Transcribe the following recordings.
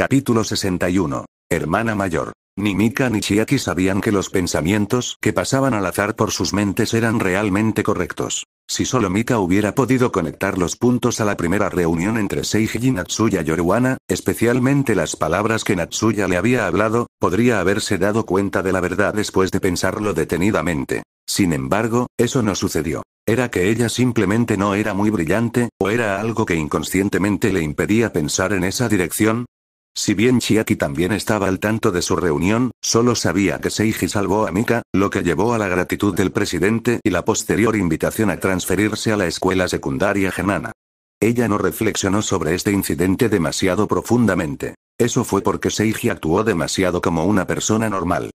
Capítulo 61. Hermana mayor. Ni Mika ni Chiaki sabían que los pensamientos que pasaban al azar por sus mentes eran realmente correctos. Si solo Mika hubiera podido conectar los puntos a la primera reunión entre Seiji y Natsuya Yoruana, especialmente las palabras que Natsuya le había hablado, podría haberse dado cuenta de la verdad después de pensarlo detenidamente. Sin embargo, eso no sucedió. Era que ella simplemente no era muy brillante, o era algo que inconscientemente le impedía pensar en esa dirección, si bien Chiaki también estaba al tanto de su reunión, solo sabía que Seiji salvó a Mika, lo que llevó a la gratitud del presidente y la posterior invitación a transferirse a la escuela secundaria Genana. Ella no reflexionó sobre este incidente demasiado profundamente. Eso fue porque Seiji actuó demasiado como una persona normal.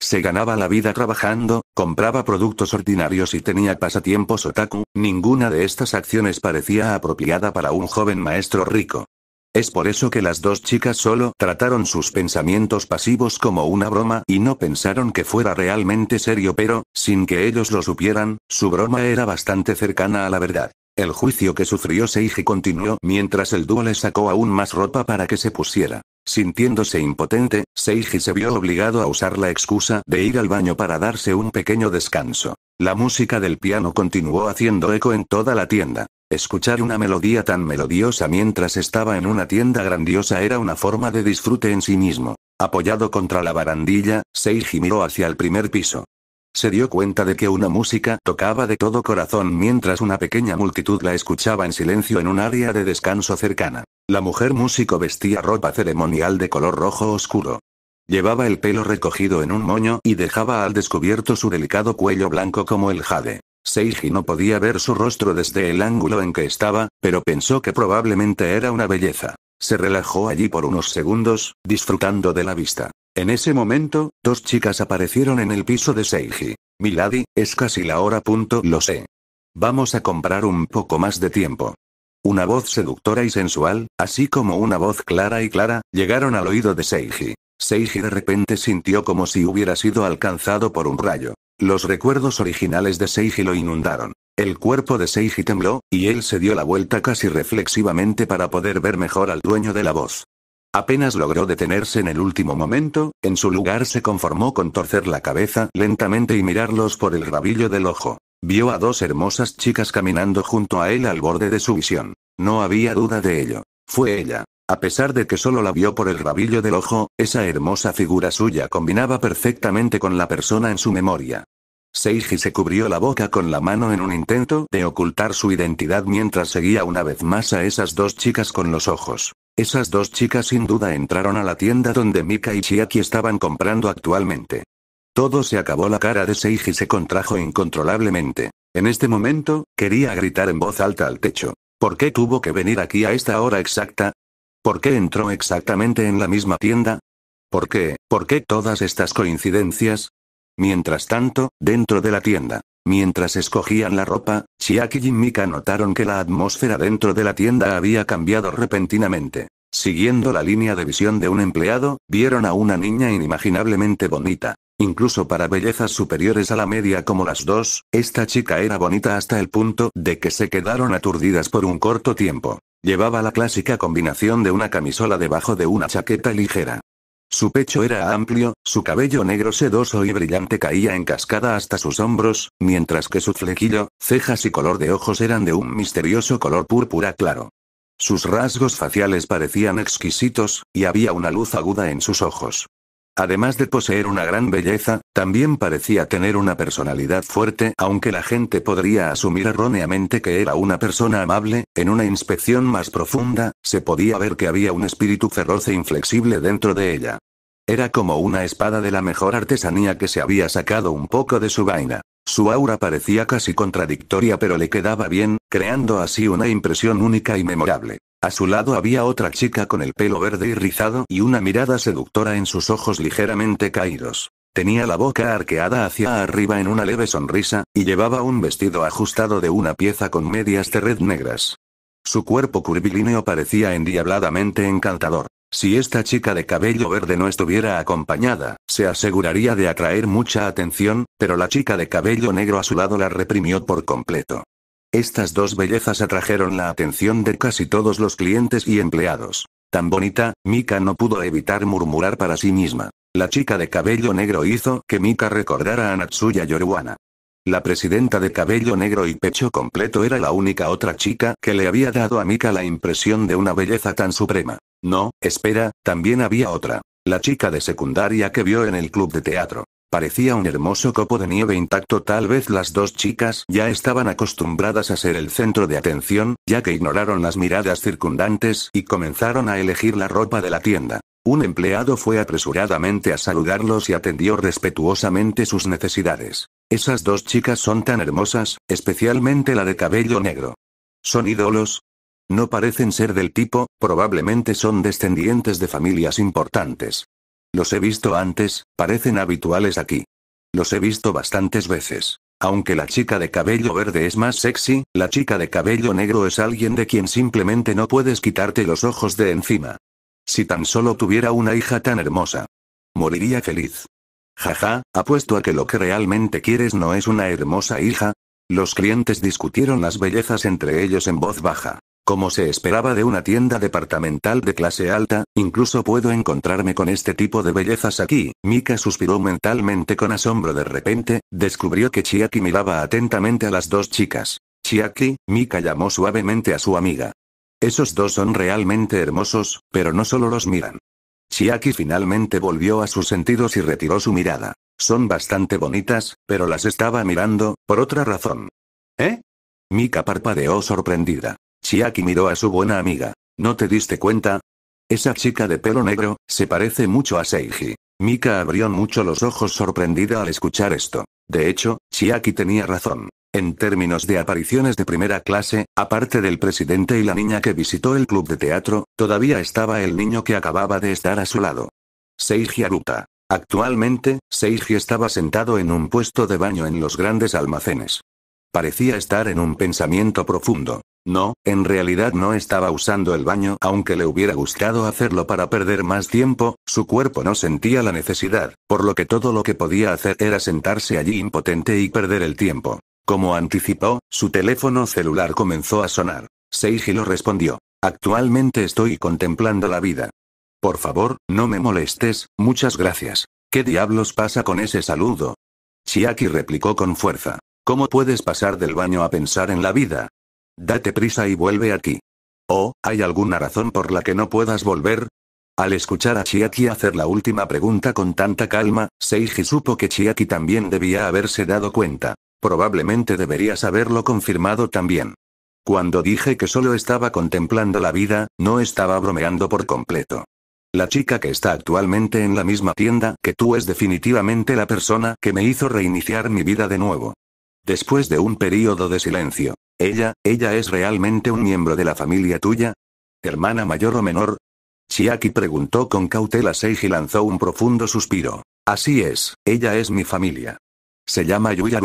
Se ganaba la vida trabajando, compraba productos ordinarios y tenía pasatiempos otaku, ninguna de estas acciones parecía apropiada para un joven maestro rico. Es por eso que las dos chicas solo trataron sus pensamientos pasivos como una broma y no pensaron que fuera realmente serio pero, sin que ellos lo supieran, su broma era bastante cercana a la verdad. El juicio que sufrió Seiji continuó mientras el dúo le sacó aún más ropa para que se pusiera. Sintiéndose impotente, Seiji se vio obligado a usar la excusa de ir al baño para darse un pequeño descanso. La música del piano continuó haciendo eco en toda la tienda. Escuchar una melodía tan melodiosa mientras estaba en una tienda grandiosa era una forma de disfrute en sí mismo. Apoyado contra la barandilla, Seiji miró hacia el primer piso. Se dio cuenta de que una música tocaba de todo corazón mientras una pequeña multitud la escuchaba en silencio en un área de descanso cercana. La mujer músico vestía ropa ceremonial de color rojo oscuro. Llevaba el pelo recogido en un moño y dejaba al descubierto su delicado cuello blanco como el jade. Seiji no podía ver su rostro desde el ángulo en que estaba, pero pensó que probablemente era una belleza. Se relajó allí por unos segundos, disfrutando de la vista. En ese momento, dos chicas aparecieron en el piso de Seiji. Milady, es casi la hora punto, lo sé. Vamos a comprar un poco más de tiempo. Una voz seductora y sensual, así como una voz clara y clara, llegaron al oído de Seiji. Seiji de repente sintió como si hubiera sido alcanzado por un rayo. Los recuerdos originales de Seiji lo inundaron. El cuerpo de Seiji tembló, y él se dio la vuelta casi reflexivamente para poder ver mejor al dueño de la voz. Apenas logró detenerse en el último momento, en su lugar se conformó con torcer la cabeza lentamente y mirarlos por el rabillo del ojo. Vio a dos hermosas chicas caminando junto a él al borde de su visión. No había duda de ello. Fue ella. A pesar de que solo la vio por el rabillo del ojo, esa hermosa figura suya combinaba perfectamente con la persona en su memoria. Seiji se cubrió la boca con la mano en un intento de ocultar su identidad mientras seguía una vez más a esas dos chicas con los ojos. Esas dos chicas sin duda entraron a la tienda donde Mika y Chiaki estaban comprando actualmente. Todo se acabó la cara de Seiji se contrajo incontrolablemente. En este momento, quería gritar en voz alta al techo. ¿Por qué tuvo que venir aquí a esta hora exacta? ¿Por qué entró exactamente en la misma tienda? ¿Por qué? ¿Por qué todas estas coincidencias? Mientras tanto, dentro de la tienda. Mientras escogían la ropa, Chiaki y Mika notaron que la atmósfera dentro de la tienda había cambiado repentinamente. Siguiendo la línea de visión de un empleado, vieron a una niña inimaginablemente bonita. Incluso para bellezas superiores a la media como las dos, esta chica era bonita hasta el punto de que se quedaron aturdidas por un corto tiempo. Llevaba la clásica combinación de una camisola debajo de una chaqueta ligera. Su pecho era amplio, su cabello negro sedoso y brillante caía en cascada hasta sus hombros, mientras que su flequillo, cejas y color de ojos eran de un misterioso color púrpura claro. Sus rasgos faciales parecían exquisitos, y había una luz aguda en sus ojos. Además de poseer una gran belleza, también parecía tener una personalidad fuerte, aunque la gente podría asumir erróneamente que era una persona amable, en una inspección más profunda, se podía ver que había un espíritu feroz e inflexible dentro de ella. Era como una espada de la mejor artesanía que se había sacado un poco de su vaina. Su aura parecía casi contradictoria pero le quedaba bien, creando así una impresión única y memorable. A su lado había otra chica con el pelo verde y rizado y una mirada seductora en sus ojos ligeramente caídos. Tenía la boca arqueada hacia arriba en una leve sonrisa, y llevaba un vestido ajustado de una pieza con medias de red negras. Su cuerpo curvilíneo parecía endiabladamente encantador. Si esta chica de cabello verde no estuviera acompañada, se aseguraría de atraer mucha atención, pero la chica de cabello negro a su lado la reprimió por completo. Estas dos bellezas atrajeron la atención de casi todos los clientes y empleados. Tan bonita, Mika no pudo evitar murmurar para sí misma. La chica de cabello negro hizo que Mika recordara a Natsuya Yoruana. La presidenta de cabello negro y pecho completo era la única otra chica que le había dado a Mika la impresión de una belleza tan suprema. No, espera, también había otra. La chica de secundaria que vio en el club de teatro. Parecía un hermoso copo de nieve intacto. Tal vez las dos chicas ya estaban acostumbradas a ser el centro de atención, ya que ignoraron las miradas circundantes y comenzaron a elegir la ropa de la tienda. Un empleado fue apresuradamente a saludarlos y atendió respetuosamente sus necesidades. Esas dos chicas son tan hermosas, especialmente la de cabello negro. ¿Son ídolos? No parecen ser del tipo, probablemente son descendientes de familias importantes. Los he visto antes, parecen habituales aquí. Los he visto bastantes veces. Aunque la chica de cabello verde es más sexy, la chica de cabello negro es alguien de quien simplemente no puedes quitarte los ojos de encima. Si tan solo tuviera una hija tan hermosa. Moriría feliz. Jaja, apuesto a que lo que realmente quieres no es una hermosa hija. Los clientes discutieron las bellezas entre ellos en voz baja. Como se esperaba de una tienda departamental de clase alta, incluso puedo encontrarme con este tipo de bellezas aquí. Mika suspiró mentalmente con asombro de repente, descubrió que Chiaki miraba atentamente a las dos chicas. Chiaki, Mika llamó suavemente a su amiga. Esos dos son realmente hermosos, pero no solo los miran. Chiaki finalmente volvió a sus sentidos y retiró su mirada. Son bastante bonitas, pero las estaba mirando, por otra razón. ¿Eh? Mika parpadeó sorprendida. Chiaki miró a su buena amiga. ¿No te diste cuenta? Esa chica de pelo negro, se parece mucho a Seiji. Mika abrió mucho los ojos sorprendida al escuchar esto. De hecho, Chiaki tenía razón. En términos de apariciones de primera clase, aparte del presidente y la niña que visitó el club de teatro, todavía estaba el niño que acababa de estar a su lado. Seiji Aruta. Actualmente, Seiji estaba sentado en un puesto de baño en los grandes almacenes. Parecía estar en un pensamiento profundo. No, en realidad no estaba usando el baño aunque le hubiera gustado hacerlo para perder más tiempo, su cuerpo no sentía la necesidad, por lo que todo lo que podía hacer era sentarse allí impotente y perder el tiempo. Como anticipó, su teléfono celular comenzó a sonar. Seiji lo respondió. Actualmente estoy contemplando la vida. Por favor, no me molestes, muchas gracias. ¿Qué diablos pasa con ese saludo? Chiaki replicó con fuerza. ¿Cómo puedes pasar del baño a pensar en la vida? Date prisa y vuelve aquí. ¿O oh, hay alguna razón por la que no puedas volver? Al escuchar a Chiaki hacer la última pregunta con tanta calma, Seiji supo que Chiaki también debía haberse dado cuenta. Probablemente deberías haberlo confirmado también. Cuando dije que solo estaba contemplando la vida, no estaba bromeando por completo. La chica que está actualmente en la misma tienda que tú es definitivamente la persona que me hizo reiniciar mi vida de nuevo. Después de un periodo de silencio, ella, ella es realmente un miembro de la familia tuya? ¿Hermana mayor o menor? Chiaki preguntó con cautela Seiji lanzó un profundo suspiro. Así es, ella es mi familia. Se llama Yuya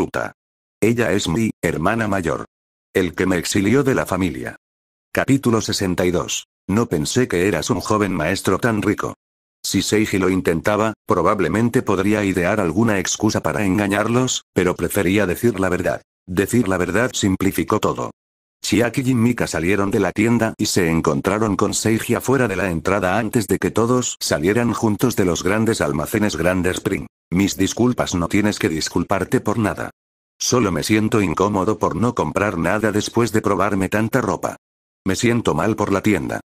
Ella es mi hermana mayor. El que me exilió de la familia. Capítulo 62. No pensé que eras un joven maestro tan rico. Si Seiji lo intentaba, probablemente podría idear alguna excusa para engañarlos, pero prefería decir la verdad. Decir la verdad simplificó todo. Chiaki y Mika salieron de la tienda y se encontraron con Seiji afuera de la entrada antes de que todos salieran juntos de los grandes almacenes Grand Spring. Mis disculpas no tienes que disculparte por nada. Solo me siento incómodo por no comprar nada después de probarme tanta ropa. Me siento mal por la tienda.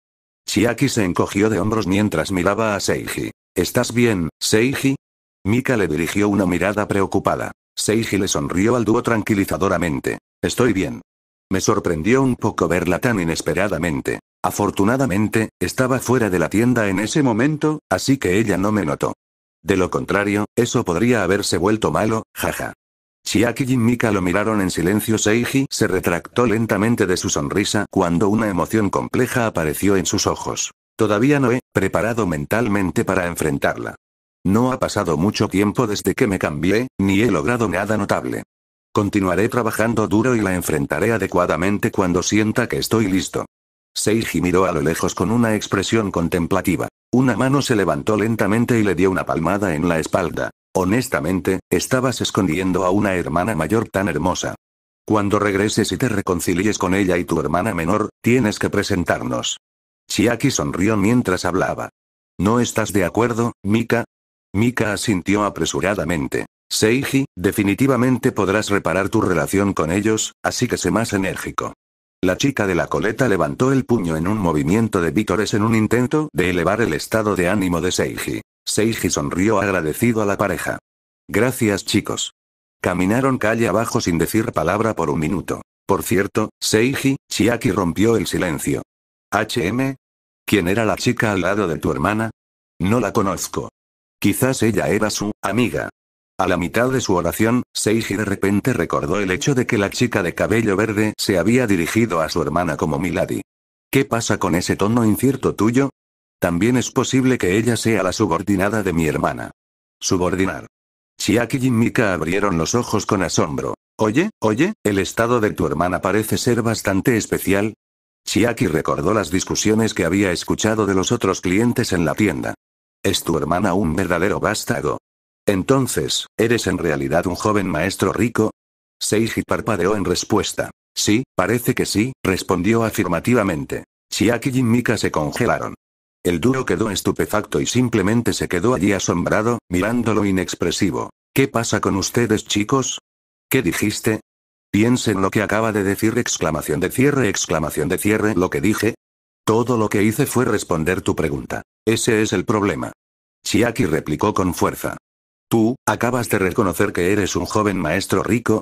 Chiaki se encogió de hombros mientras miraba a Seiji. ¿Estás bien, Seiji? Mika le dirigió una mirada preocupada. Seiji le sonrió al dúo tranquilizadoramente. Estoy bien. Me sorprendió un poco verla tan inesperadamente. Afortunadamente, estaba fuera de la tienda en ese momento, así que ella no me notó. De lo contrario, eso podría haberse vuelto malo, jaja. Chiaki y Mika lo miraron en silencio. Seiji se retractó lentamente de su sonrisa cuando una emoción compleja apareció en sus ojos. Todavía no he preparado mentalmente para enfrentarla. No ha pasado mucho tiempo desde que me cambié, ni he logrado nada notable. Continuaré trabajando duro y la enfrentaré adecuadamente cuando sienta que estoy listo. Seiji miró a lo lejos con una expresión contemplativa. Una mano se levantó lentamente y le dio una palmada en la espalda. Honestamente, estabas escondiendo a una hermana mayor tan hermosa. Cuando regreses y te reconcilies con ella y tu hermana menor, tienes que presentarnos. Chiaki sonrió mientras hablaba. ¿No estás de acuerdo, Mika? Mika asintió apresuradamente. Seiji, definitivamente podrás reparar tu relación con ellos, así que sé más enérgico. La chica de la coleta levantó el puño en un movimiento de vítores en un intento de elevar el estado de ánimo de Seiji. Seiji sonrió agradecido a la pareja. Gracias chicos. Caminaron calle abajo sin decir palabra por un minuto. Por cierto, Seiji, Chiaki rompió el silencio. HM. ¿Quién era la chica al lado de tu hermana? No la conozco. Quizás ella era su amiga. A la mitad de su oración, Seiji de repente recordó el hecho de que la chica de cabello verde se había dirigido a su hermana como Milady. ¿Qué pasa con ese tono incierto tuyo? También es posible que ella sea la subordinada de mi hermana. Subordinar. Chiaki y Mika abrieron los ojos con asombro. Oye, oye, el estado de tu hermana parece ser bastante especial. Chiaki recordó las discusiones que había escuchado de los otros clientes en la tienda. Es tu hermana un verdadero vástago. Entonces, ¿eres en realidad un joven maestro rico? Seiji parpadeó en respuesta. Sí, parece que sí, respondió afirmativamente. Chiaki y Mika se congelaron. El duro quedó estupefacto y simplemente se quedó allí asombrado, mirándolo inexpresivo. ¿Qué pasa con ustedes chicos? ¿Qué dijiste? Piensen lo que acaba de decir exclamación de cierre exclamación de cierre lo que dije, todo lo que hice fue responder tu pregunta. Ese es el problema. Chiaki replicó con fuerza. Tú, acabas de reconocer que eres un joven maestro rico.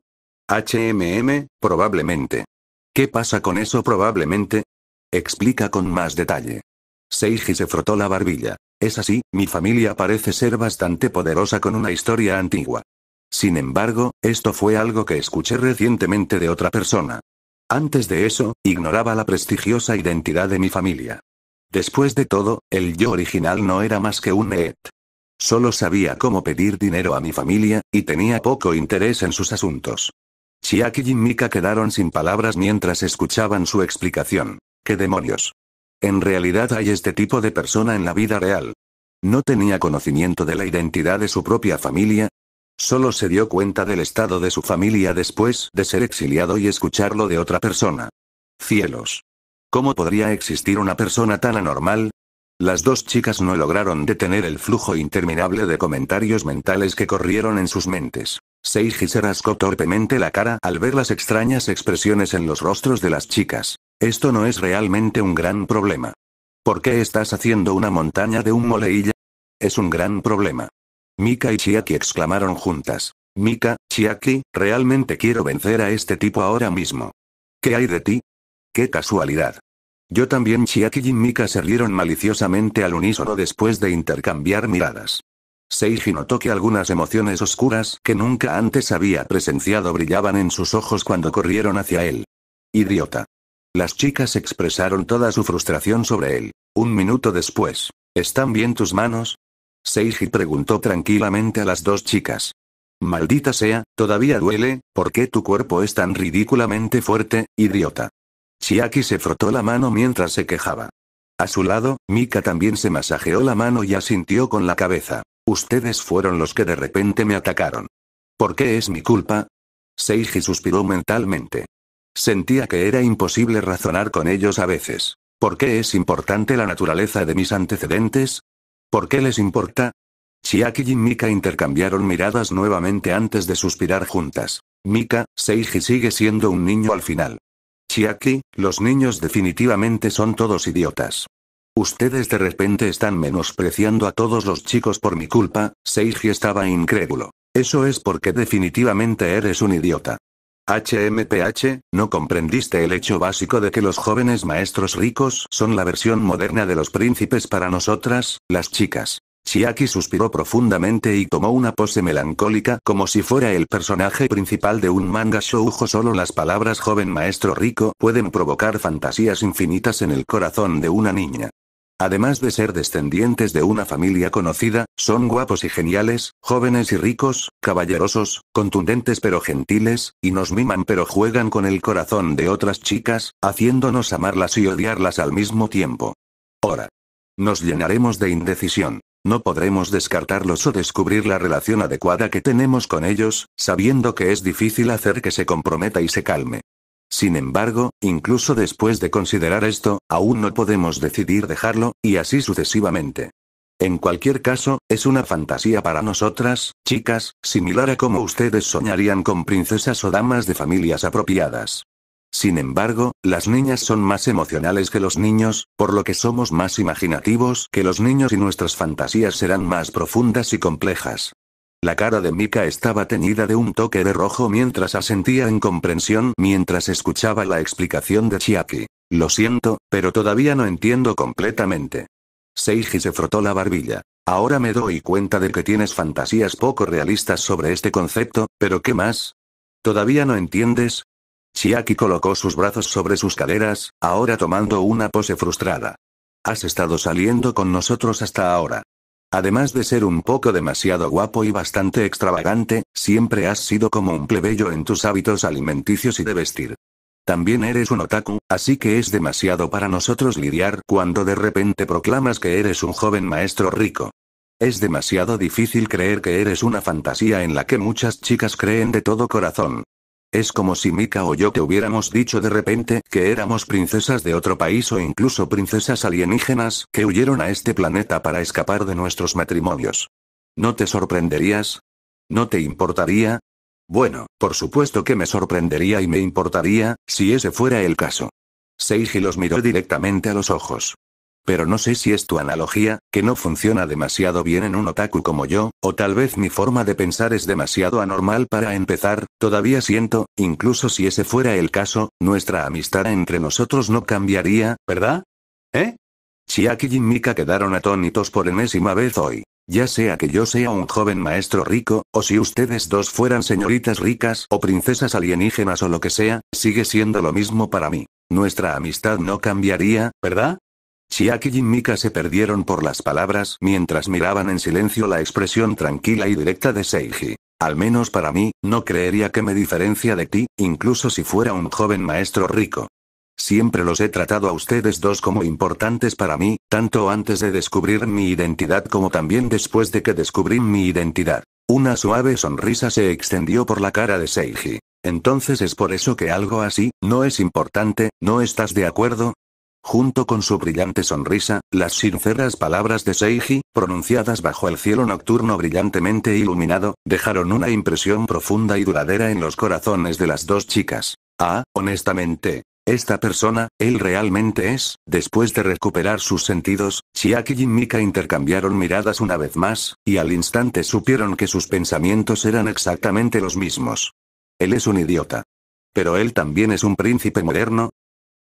HMM, probablemente. ¿Qué pasa con eso probablemente? Explica con más detalle. Seiji se frotó la barbilla. Es así, mi familia parece ser bastante poderosa con una historia antigua. Sin embargo, esto fue algo que escuché recientemente de otra persona. Antes de eso, ignoraba la prestigiosa identidad de mi familia. Después de todo, el yo original no era más que un net. Solo sabía cómo pedir dinero a mi familia, y tenía poco interés en sus asuntos. Chiaki y Mika quedaron sin palabras mientras escuchaban su explicación. ¡Qué demonios! En realidad hay este tipo de persona en la vida real. No tenía conocimiento de la identidad de su propia familia, Solo se dio cuenta del estado de su familia después de ser exiliado y escucharlo de otra persona. Cielos. ¿Cómo podría existir una persona tan anormal? Las dos chicas no lograron detener el flujo interminable de comentarios mentales que corrieron en sus mentes. Seiji se rascó torpemente la cara al ver las extrañas expresiones en los rostros de las chicas. Esto no es realmente un gran problema. ¿Por qué estás haciendo una montaña de un moleilla? Es un gran problema. Mika y Chiaki exclamaron juntas. Mika, Chiaki, realmente quiero vencer a este tipo ahora mismo. ¿Qué hay de ti? ¡Qué casualidad! Yo también Chiaki y Mika se rieron maliciosamente al unísono después de intercambiar miradas. Seiji notó que algunas emociones oscuras que nunca antes había presenciado brillaban en sus ojos cuando corrieron hacia él. Idiota. Las chicas expresaron toda su frustración sobre él. Un minuto después. ¿Están bien tus manos? Seiji preguntó tranquilamente a las dos chicas. Maldita sea, todavía duele, ¿por qué tu cuerpo es tan ridículamente fuerte, idiota? Chiaki se frotó la mano mientras se quejaba. A su lado, Mika también se masajeó la mano y asintió con la cabeza. Ustedes fueron los que de repente me atacaron. ¿Por qué es mi culpa? Seiji suspiró mentalmente. Sentía que era imposible razonar con ellos a veces. ¿Por qué es importante la naturaleza de mis antecedentes? ¿Por qué les importa? Chiaki y Mika intercambiaron miradas nuevamente antes de suspirar juntas. Mika, Seiji sigue siendo un niño al final. Chiaki, los niños definitivamente son todos idiotas. Ustedes de repente están menospreciando a todos los chicos por mi culpa, Seiji estaba incrédulo. Eso es porque definitivamente eres un idiota. HMPH, no comprendiste el hecho básico de que los jóvenes maestros ricos son la versión moderna de los príncipes para nosotras, las chicas. Chiaki suspiró profundamente y tomó una pose melancólica como si fuera el personaje principal de un manga shoujo. Solo las palabras joven maestro rico pueden provocar fantasías infinitas en el corazón de una niña. Además de ser descendientes de una familia conocida, son guapos y geniales, jóvenes y ricos, caballerosos, contundentes pero gentiles, y nos miman pero juegan con el corazón de otras chicas, haciéndonos amarlas y odiarlas al mismo tiempo. Ahora. Nos llenaremos de indecisión. No podremos descartarlos o descubrir la relación adecuada que tenemos con ellos, sabiendo que es difícil hacer que se comprometa y se calme. Sin embargo, incluso después de considerar esto, aún no podemos decidir dejarlo, y así sucesivamente. En cualquier caso, es una fantasía para nosotras, chicas, similar a como ustedes soñarían con princesas o damas de familias apropiadas. Sin embargo, las niñas son más emocionales que los niños, por lo que somos más imaginativos que los niños y nuestras fantasías serán más profundas y complejas. La cara de Mika estaba teñida de un toque de rojo mientras asentía en comprensión mientras escuchaba la explicación de Chiaki. Lo siento, pero todavía no entiendo completamente. Seiji se frotó la barbilla. Ahora me doy cuenta de que tienes fantasías poco realistas sobre este concepto, pero ¿qué más? ¿Todavía no entiendes? Chiaki colocó sus brazos sobre sus caderas, ahora tomando una pose frustrada. Has estado saliendo con nosotros hasta ahora. Además de ser un poco demasiado guapo y bastante extravagante, siempre has sido como un plebeyo en tus hábitos alimenticios y de vestir. También eres un otaku, así que es demasiado para nosotros lidiar cuando de repente proclamas que eres un joven maestro rico. Es demasiado difícil creer que eres una fantasía en la que muchas chicas creen de todo corazón. Es como si Mika o yo te hubiéramos dicho de repente que éramos princesas de otro país o incluso princesas alienígenas que huyeron a este planeta para escapar de nuestros matrimonios. ¿No te sorprenderías? ¿No te importaría? Bueno, por supuesto que me sorprendería y me importaría, si ese fuera el caso. Seiji los miró directamente a los ojos pero no sé si es tu analogía, que no funciona demasiado bien en un otaku como yo, o tal vez mi forma de pensar es demasiado anormal para empezar, todavía siento, incluso si ese fuera el caso, nuestra amistad entre nosotros no cambiaría, ¿verdad? ¿Eh? Chiaki y Mika quedaron atónitos por enésima vez hoy. Ya sea que yo sea un joven maestro rico, o si ustedes dos fueran señoritas ricas o princesas alienígenas o lo que sea, sigue siendo lo mismo para mí. Nuestra amistad no cambiaría, ¿verdad? Chiaki y Mika se perdieron por las palabras mientras miraban en silencio la expresión tranquila y directa de Seiji. Al menos para mí, no creería que me diferencia de ti, incluso si fuera un joven maestro rico. Siempre los he tratado a ustedes dos como importantes para mí, tanto antes de descubrir mi identidad como también después de que descubrí mi identidad. Una suave sonrisa se extendió por la cara de Seiji. Entonces es por eso que algo así, no es importante, ¿no estás de acuerdo? junto con su brillante sonrisa, las sinceras palabras de Seiji, pronunciadas bajo el cielo nocturno brillantemente iluminado, dejaron una impresión profunda y duradera en los corazones de las dos chicas. Ah, honestamente. Esta persona, él realmente es, después de recuperar sus sentidos, Chiaki y Mika intercambiaron miradas una vez más, y al instante supieron que sus pensamientos eran exactamente los mismos. Él es un idiota. Pero él también es un príncipe moderno,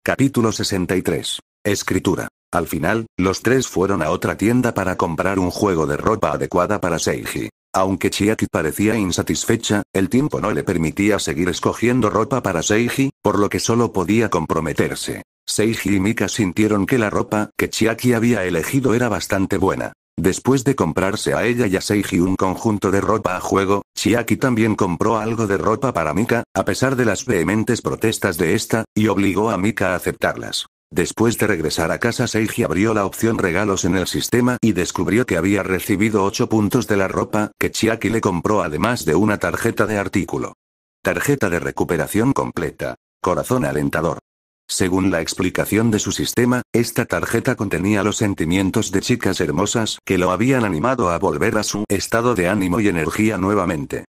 Capítulo 63. Escritura. Al final, los tres fueron a otra tienda para comprar un juego de ropa adecuada para Seiji. Aunque Chiaki parecía insatisfecha, el tiempo no le permitía seguir escogiendo ropa para Seiji, por lo que solo podía comprometerse. Seiji y Mika sintieron que la ropa que Chiaki había elegido era bastante buena. Después de comprarse a ella y a Seiji un conjunto de ropa a juego, Chiaki también compró algo de ropa para Mika, a pesar de las vehementes protestas de esta, y obligó a Mika a aceptarlas. Después de regresar a casa Seiji abrió la opción regalos en el sistema y descubrió que había recibido 8 puntos de la ropa, que Chiaki le compró además de una tarjeta de artículo. Tarjeta de recuperación completa. Corazón alentador. Según la explicación de su sistema, esta tarjeta contenía los sentimientos de chicas hermosas que lo habían animado a volver a su estado de ánimo y energía nuevamente.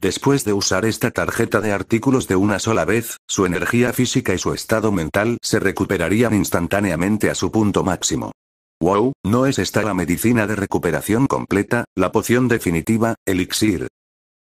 Después de usar esta tarjeta de artículos de una sola vez, su energía física y su estado mental se recuperarían instantáneamente a su punto máximo. Wow, ¿no es esta la medicina de recuperación completa, la poción definitiva, elixir?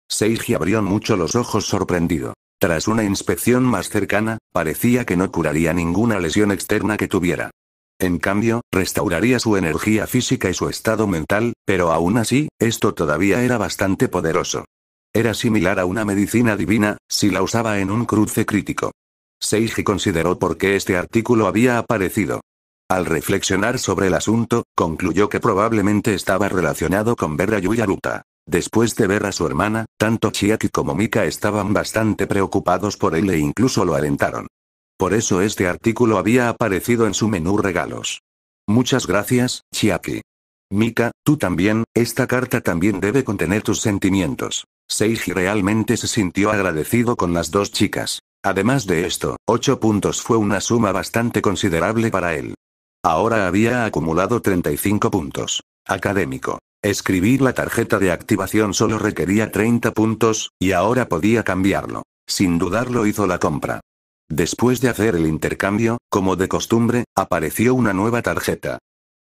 Seiji abrió mucho los ojos sorprendido. Tras una inspección más cercana, parecía que no curaría ninguna lesión externa que tuviera. En cambio, restauraría su energía física y su estado mental, pero aún así, esto todavía era bastante poderoso. Era similar a una medicina divina, si la usaba en un cruce crítico. Seiji consideró por qué este artículo había aparecido. Al reflexionar sobre el asunto, concluyó que probablemente estaba relacionado con y Yuyaruta. Después de ver a su hermana, tanto Chiaki como Mika estaban bastante preocupados por él e incluso lo alentaron. Por eso este artículo había aparecido en su menú regalos. Muchas gracias, Chiaki. Mika, tú también, esta carta también debe contener tus sentimientos. Seiji realmente se sintió agradecido con las dos chicas. Además de esto, 8 puntos fue una suma bastante considerable para él. Ahora había acumulado 35 puntos. Académico. Escribir la tarjeta de activación solo requería 30 puntos, y ahora podía cambiarlo. Sin dudarlo hizo la compra. Después de hacer el intercambio, como de costumbre, apareció una nueva tarjeta.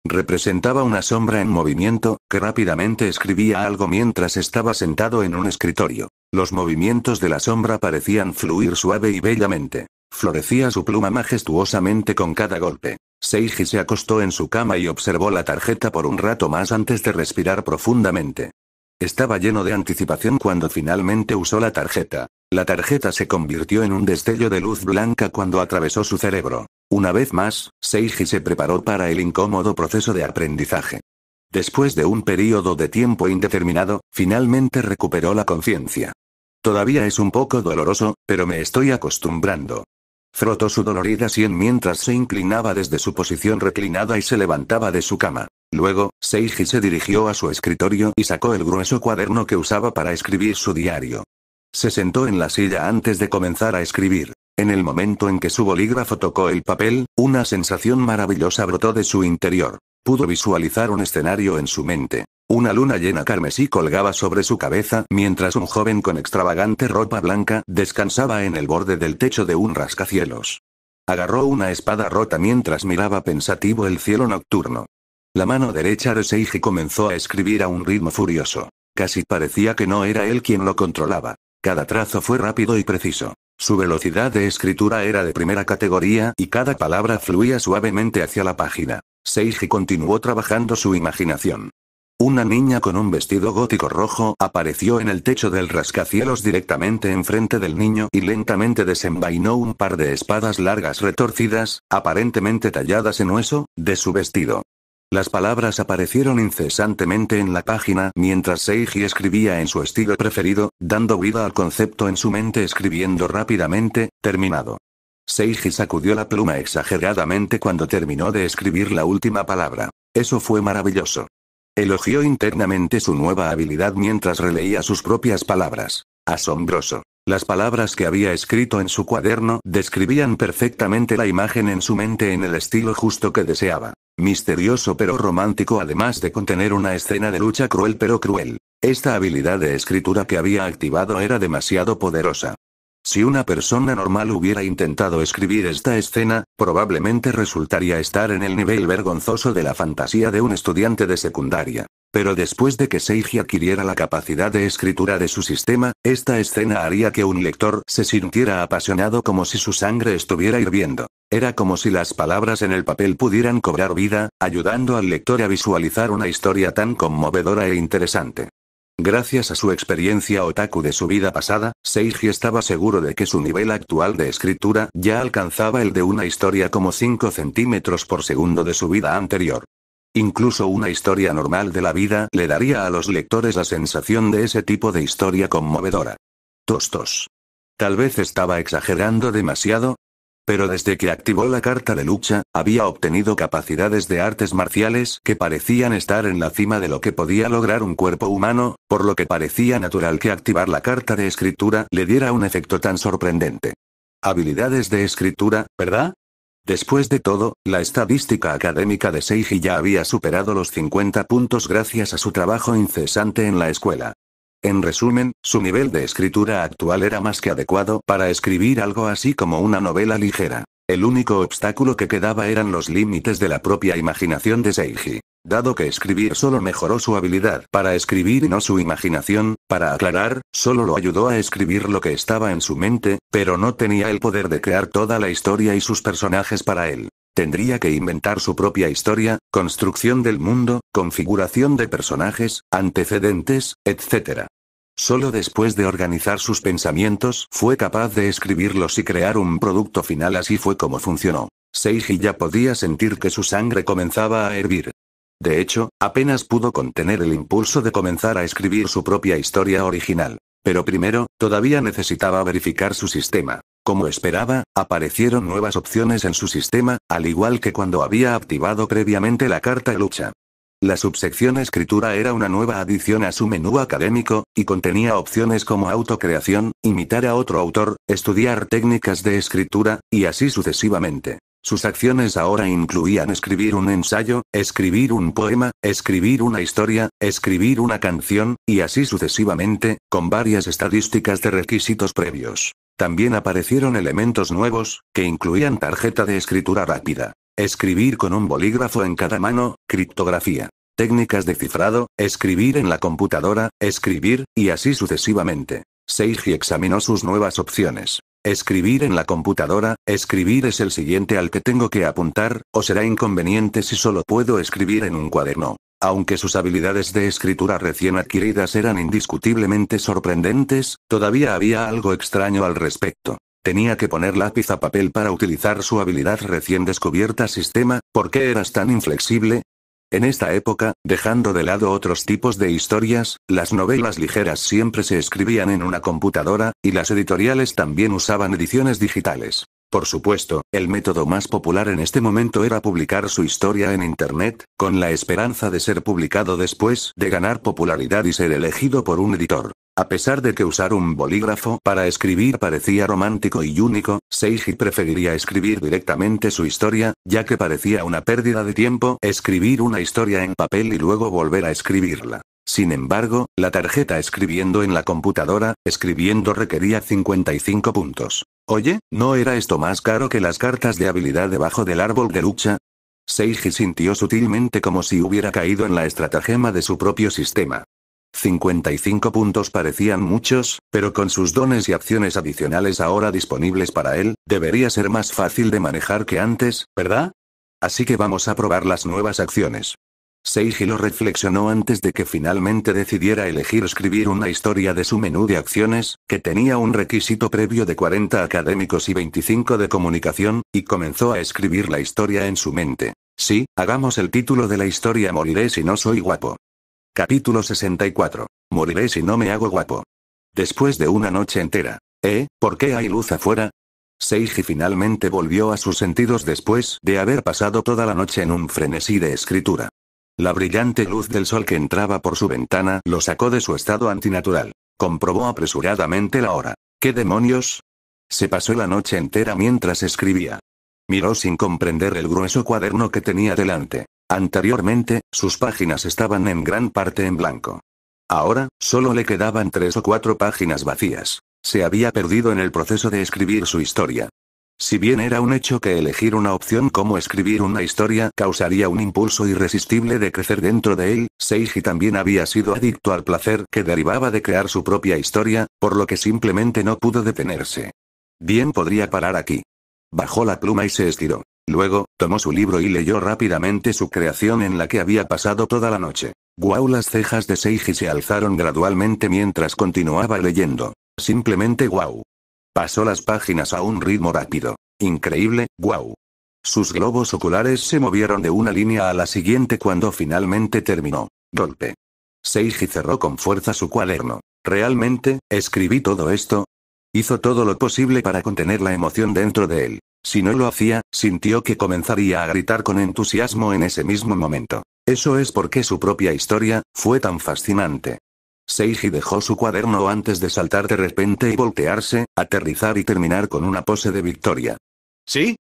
Representaba una sombra en movimiento, que rápidamente escribía algo mientras estaba sentado en un escritorio. Los movimientos de la sombra parecían fluir suave y bellamente. Florecía su pluma majestuosamente con cada golpe. Seiji se acostó en su cama y observó la tarjeta por un rato más antes de respirar profundamente. Estaba lleno de anticipación cuando finalmente usó la tarjeta. La tarjeta se convirtió en un destello de luz blanca cuando atravesó su cerebro. Una vez más, Seiji se preparó para el incómodo proceso de aprendizaje. Después de un período de tiempo indeterminado, finalmente recuperó la conciencia. Todavía es un poco doloroso, pero me estoy acostumbrando. Frotó su dolorida sien mientras se inclinaba desde su posición reclinada y se levantaba de su cama. Luego, Seiji se dirigió a su escritorio y sacó el grueso cuaderno que usaba para escribir su diario. Se sentó en la silla antes de comenzar a escribir. En el momento en que su bolígrafo tocó el papel, una sensación maravillosa brotó de su interior. Pudo visualizar un escenario en su mente. Una luna llena carmesí colgaba sobre su cabeza mientras un joven con extravagante ropa blanca descansaba en el borde del techo de un rascacielos. Agarró una espada rota mientras miraba pensativo el cielo nocturno. La mano derecha de Seiji comenzó a escribir a un ritmo furioso. Casi parecía que no era él quien lo controlaba. Cada trazo fue rápido y preciso. Su velocidad de escritura era de primera categoría y cada palabra fluía suavemente hacia la página. Seiji continuó trabajando su imaginación. Una niña con un vestido gótico rojo apareció en el techo del rascacielos directamente enfrente del niño y lentamente desenvainó un par de espadas largas retorcidas, aparentemente talladas en hueso, de su vestido. Las palabras aparecieron incesantemente en la página mientras Seiji escribía en su estilo preferido, dando vida al concepto en su mente escribiendo rápidamente, terminado. Seiji sacudió la pluma exageradamente cuando terminó de escribir la última palabra. Eso fue maravilloso. Elogió internamente su nueva habilidad mientras releía sus propias palabras. Asombroso. Las palabras que había escrito en su cuaderno describían perfectamente la imagen en su mente en el estilo justo que deseaba. Misterioso pero romántico además de contener una escena de lucha cruel pero cruel. Esta habilidad de escritura que había activado era demasiado poderosa. Si una persona normal hubiera intentado escribir esta escena, probablemente resultaría estar en el nivel vergonzoso de la fantasía de un estudiante de secundaria. Pero después de que Seiji adquiriera la capacidad de escritura de su sistema, esta escena haría que un lector se sintiera apasionado como si su sangre estuviera hirviendo. Era como si las palabras en el papel pudieran cobrar vida, ayudando al lector a visualizar una historia tan conmovedora e interesante. Gracias a su experiencia otaku de su vida pasada, Seiji estaba seguro de que su nivel actual de escritura ya alcanzaba el de una historia como 5 centímetros por segundo de su vida anterior. Incluso una historia normal de la vida le daría a los lectores la sensación de ese tipo de historia conmovedora. Tostos. Tal vez estaba exagerando demasiado, pero desde que activó la carta de lucha, había obtenido capacidades de artes marciales que parecían estar en la cima de lo que podía lograr un cuerpo humano, por lo que parecía natural que activar la carta de escritura le diera un efecto tan sorprendente. Habilidades de escritura, ¿verdad? Después de todo, la estadística académica de Seiji ya había superado los 50 puntos gracias a su trabajo incesante en la escuela. En resumen, su nivel de escritura actual era más que adecuado para escribir algo así como una novela ligera. El único obstáculo que quedaba eran los límites de la propia imaginación de Seiji. Dado que escribir solo mejoró su habilidad para escribir y no su imaginación, para aclarar, solo lo ayudó a escribir lo que estaba en su mente, pero no tenía el poder de crear toda la historia y sus personajes para él. Tendría que inventar su propia historia, construcción del mundo, configuración de personajes, antecedentes, etc. Solo después de organizar sus pensamientos fue capaz de escribirlos y crear un producto final así fue como funcionó. Seiji ya podía sentir que su sangre comenzaba a hervir. De hecho, apenas pudo contener el impulso de comenzar a escribir su propia historia original. Pero primero, todavía necesitaba verificar su sistema. Como esperaba, aparecieron nuevas opciones en su sistema, al igual que cuando había activado previamente la carta lucha. La subsección escritura era una nueva adición a su menú académico, y contenía opciones como autocreación, imitar a otro autor, estudiar técnicas de escritura, y así sucesivamente. Sus acciones ahora incluían escribir un ensayo, escribir un poema, escribir una historia, escribir una canción, y así sucesivamente, con varias estadísticas de requisitos previos. También aparecieron elementos nuevos, que incluían tarjeta de escritura rápida, escribir con un bolígrafo en cada mano, criptografía, técnicas de cifrado, escribir en la computadora, escribir, y así sucesivamente. Seiji examinó sus nuevas opciones. Escribir en la computadora, escribir es el siguiente al que tengo que apuntar, o será inconveniente si solo puedo escribir en un cuaderno. Aunque sus habilidades de escritura recién adquiridas eran indiscutiblemente sorprendentes, todavía había algo extraño al respecto. Tenía que poner lápiz a papel para utilizar su habilidad recién descubierta sistema, ¿por qué eras tan inflexible? En esta época, dejando de lado otros tipos de historias, las novelas ligeras siempre se escribían en una computadora, y las editoriales también usaban ediciones digitales. Por supuesto, el método más popular en este momento era publicar su historia en Internet, con la esperanza de ser publicado después de ganar popularidad y ser elegido por un editor. A pesar de que usar un bolígrafo para escribir parecía romántico y único, Seiji preferiría escribir directamente su historia, ya que parecía una pérdida de tiempo escribir una historia en papel y luego volver a escribirla. Sin embargo, la tarjeta escribiendo en la computadora, escribiendo requería 55 puntos. Oye, ¿no era esto más caro que las cartas de habilidad debajo del árbol de lucha? Seiji sintió sutilmente como si hubiera caído en la estratagema de su propio sistema. 55 puntos parecían muchos, pero con sus dones y acciones adicionales ahora disponibles para él, debería ser más fácil de manejar que antes, ¿verdad? Así que vamos a probar las nuevas acciones. Seiji lo reflexionó antes de que finalmente decidiera elegir escribir una historia de su menú de acciones, que tenía un requisito previo de 40 académicos y 25 de comunicación, y comenzó a escribir la historia en su mente. Sí, hagamos el título de la historia Moriré si no soy guapo. Capítulo 64. Moriré si no me hago guapo. Después de una noche entera. ¿Eh? ¿Por qué hay luz afuera? Seiji finalmente volvió a sus sentidos después de haber pasado toda la noche en un frenesí de escritura. La brillante luz del sol que entraba por su ventana lo sacó de su estado antinatural. Comprobó apresuradamente la hora. ¿Qué demonios? Se pasó la noche entera mientras escribía. Miró sin comprender el grueso cuaderno que tenía delante. Anteriormente, sus páginas estaban en gran parte en blanco. Ahora, solo le quedaban tres o cuatro páginas vacías. Se había perdido en el proceso de escribir su historia. Si bien era un hecho que elegir una opción como escribir una historia causaría un impulso irresistible de crecer dentro de él, Seiji también había sido adicto al placer que derivaba de crear su propia historia, por lo que simplemente no pudo detenerse. Bien podría parar aquí. Bajó la pluma y se estiró. Luego, tomó su libro y leyó rápidamente su creación en la que había pasado toda la noche. Guau, las cejas de Seiji se alzaron gradualmente mientras continuaba leyendo. Simplemente guau. Pasó las páginas a un ritmo rápido. Increíble, wow. Sus globos oculares se movieron de una línea a la siguiente cuando finalmente terminó. Golpe. Seiji cerró con fuerza su cuaderno. ¿Realmente, escribí todo esto? Hizo todo lo posible para contener la emoción dentro de él. Si no lo hacía, sintió que comenzaría a gritar con entusiasmo en ese mismo momento. Eso es porque su propia historia, fue tan fascinante. Seiji dejó su cuaderno antes de saltar de repente y voltearse, aterrizar y terminar con una pose de victoria. ¿Sí?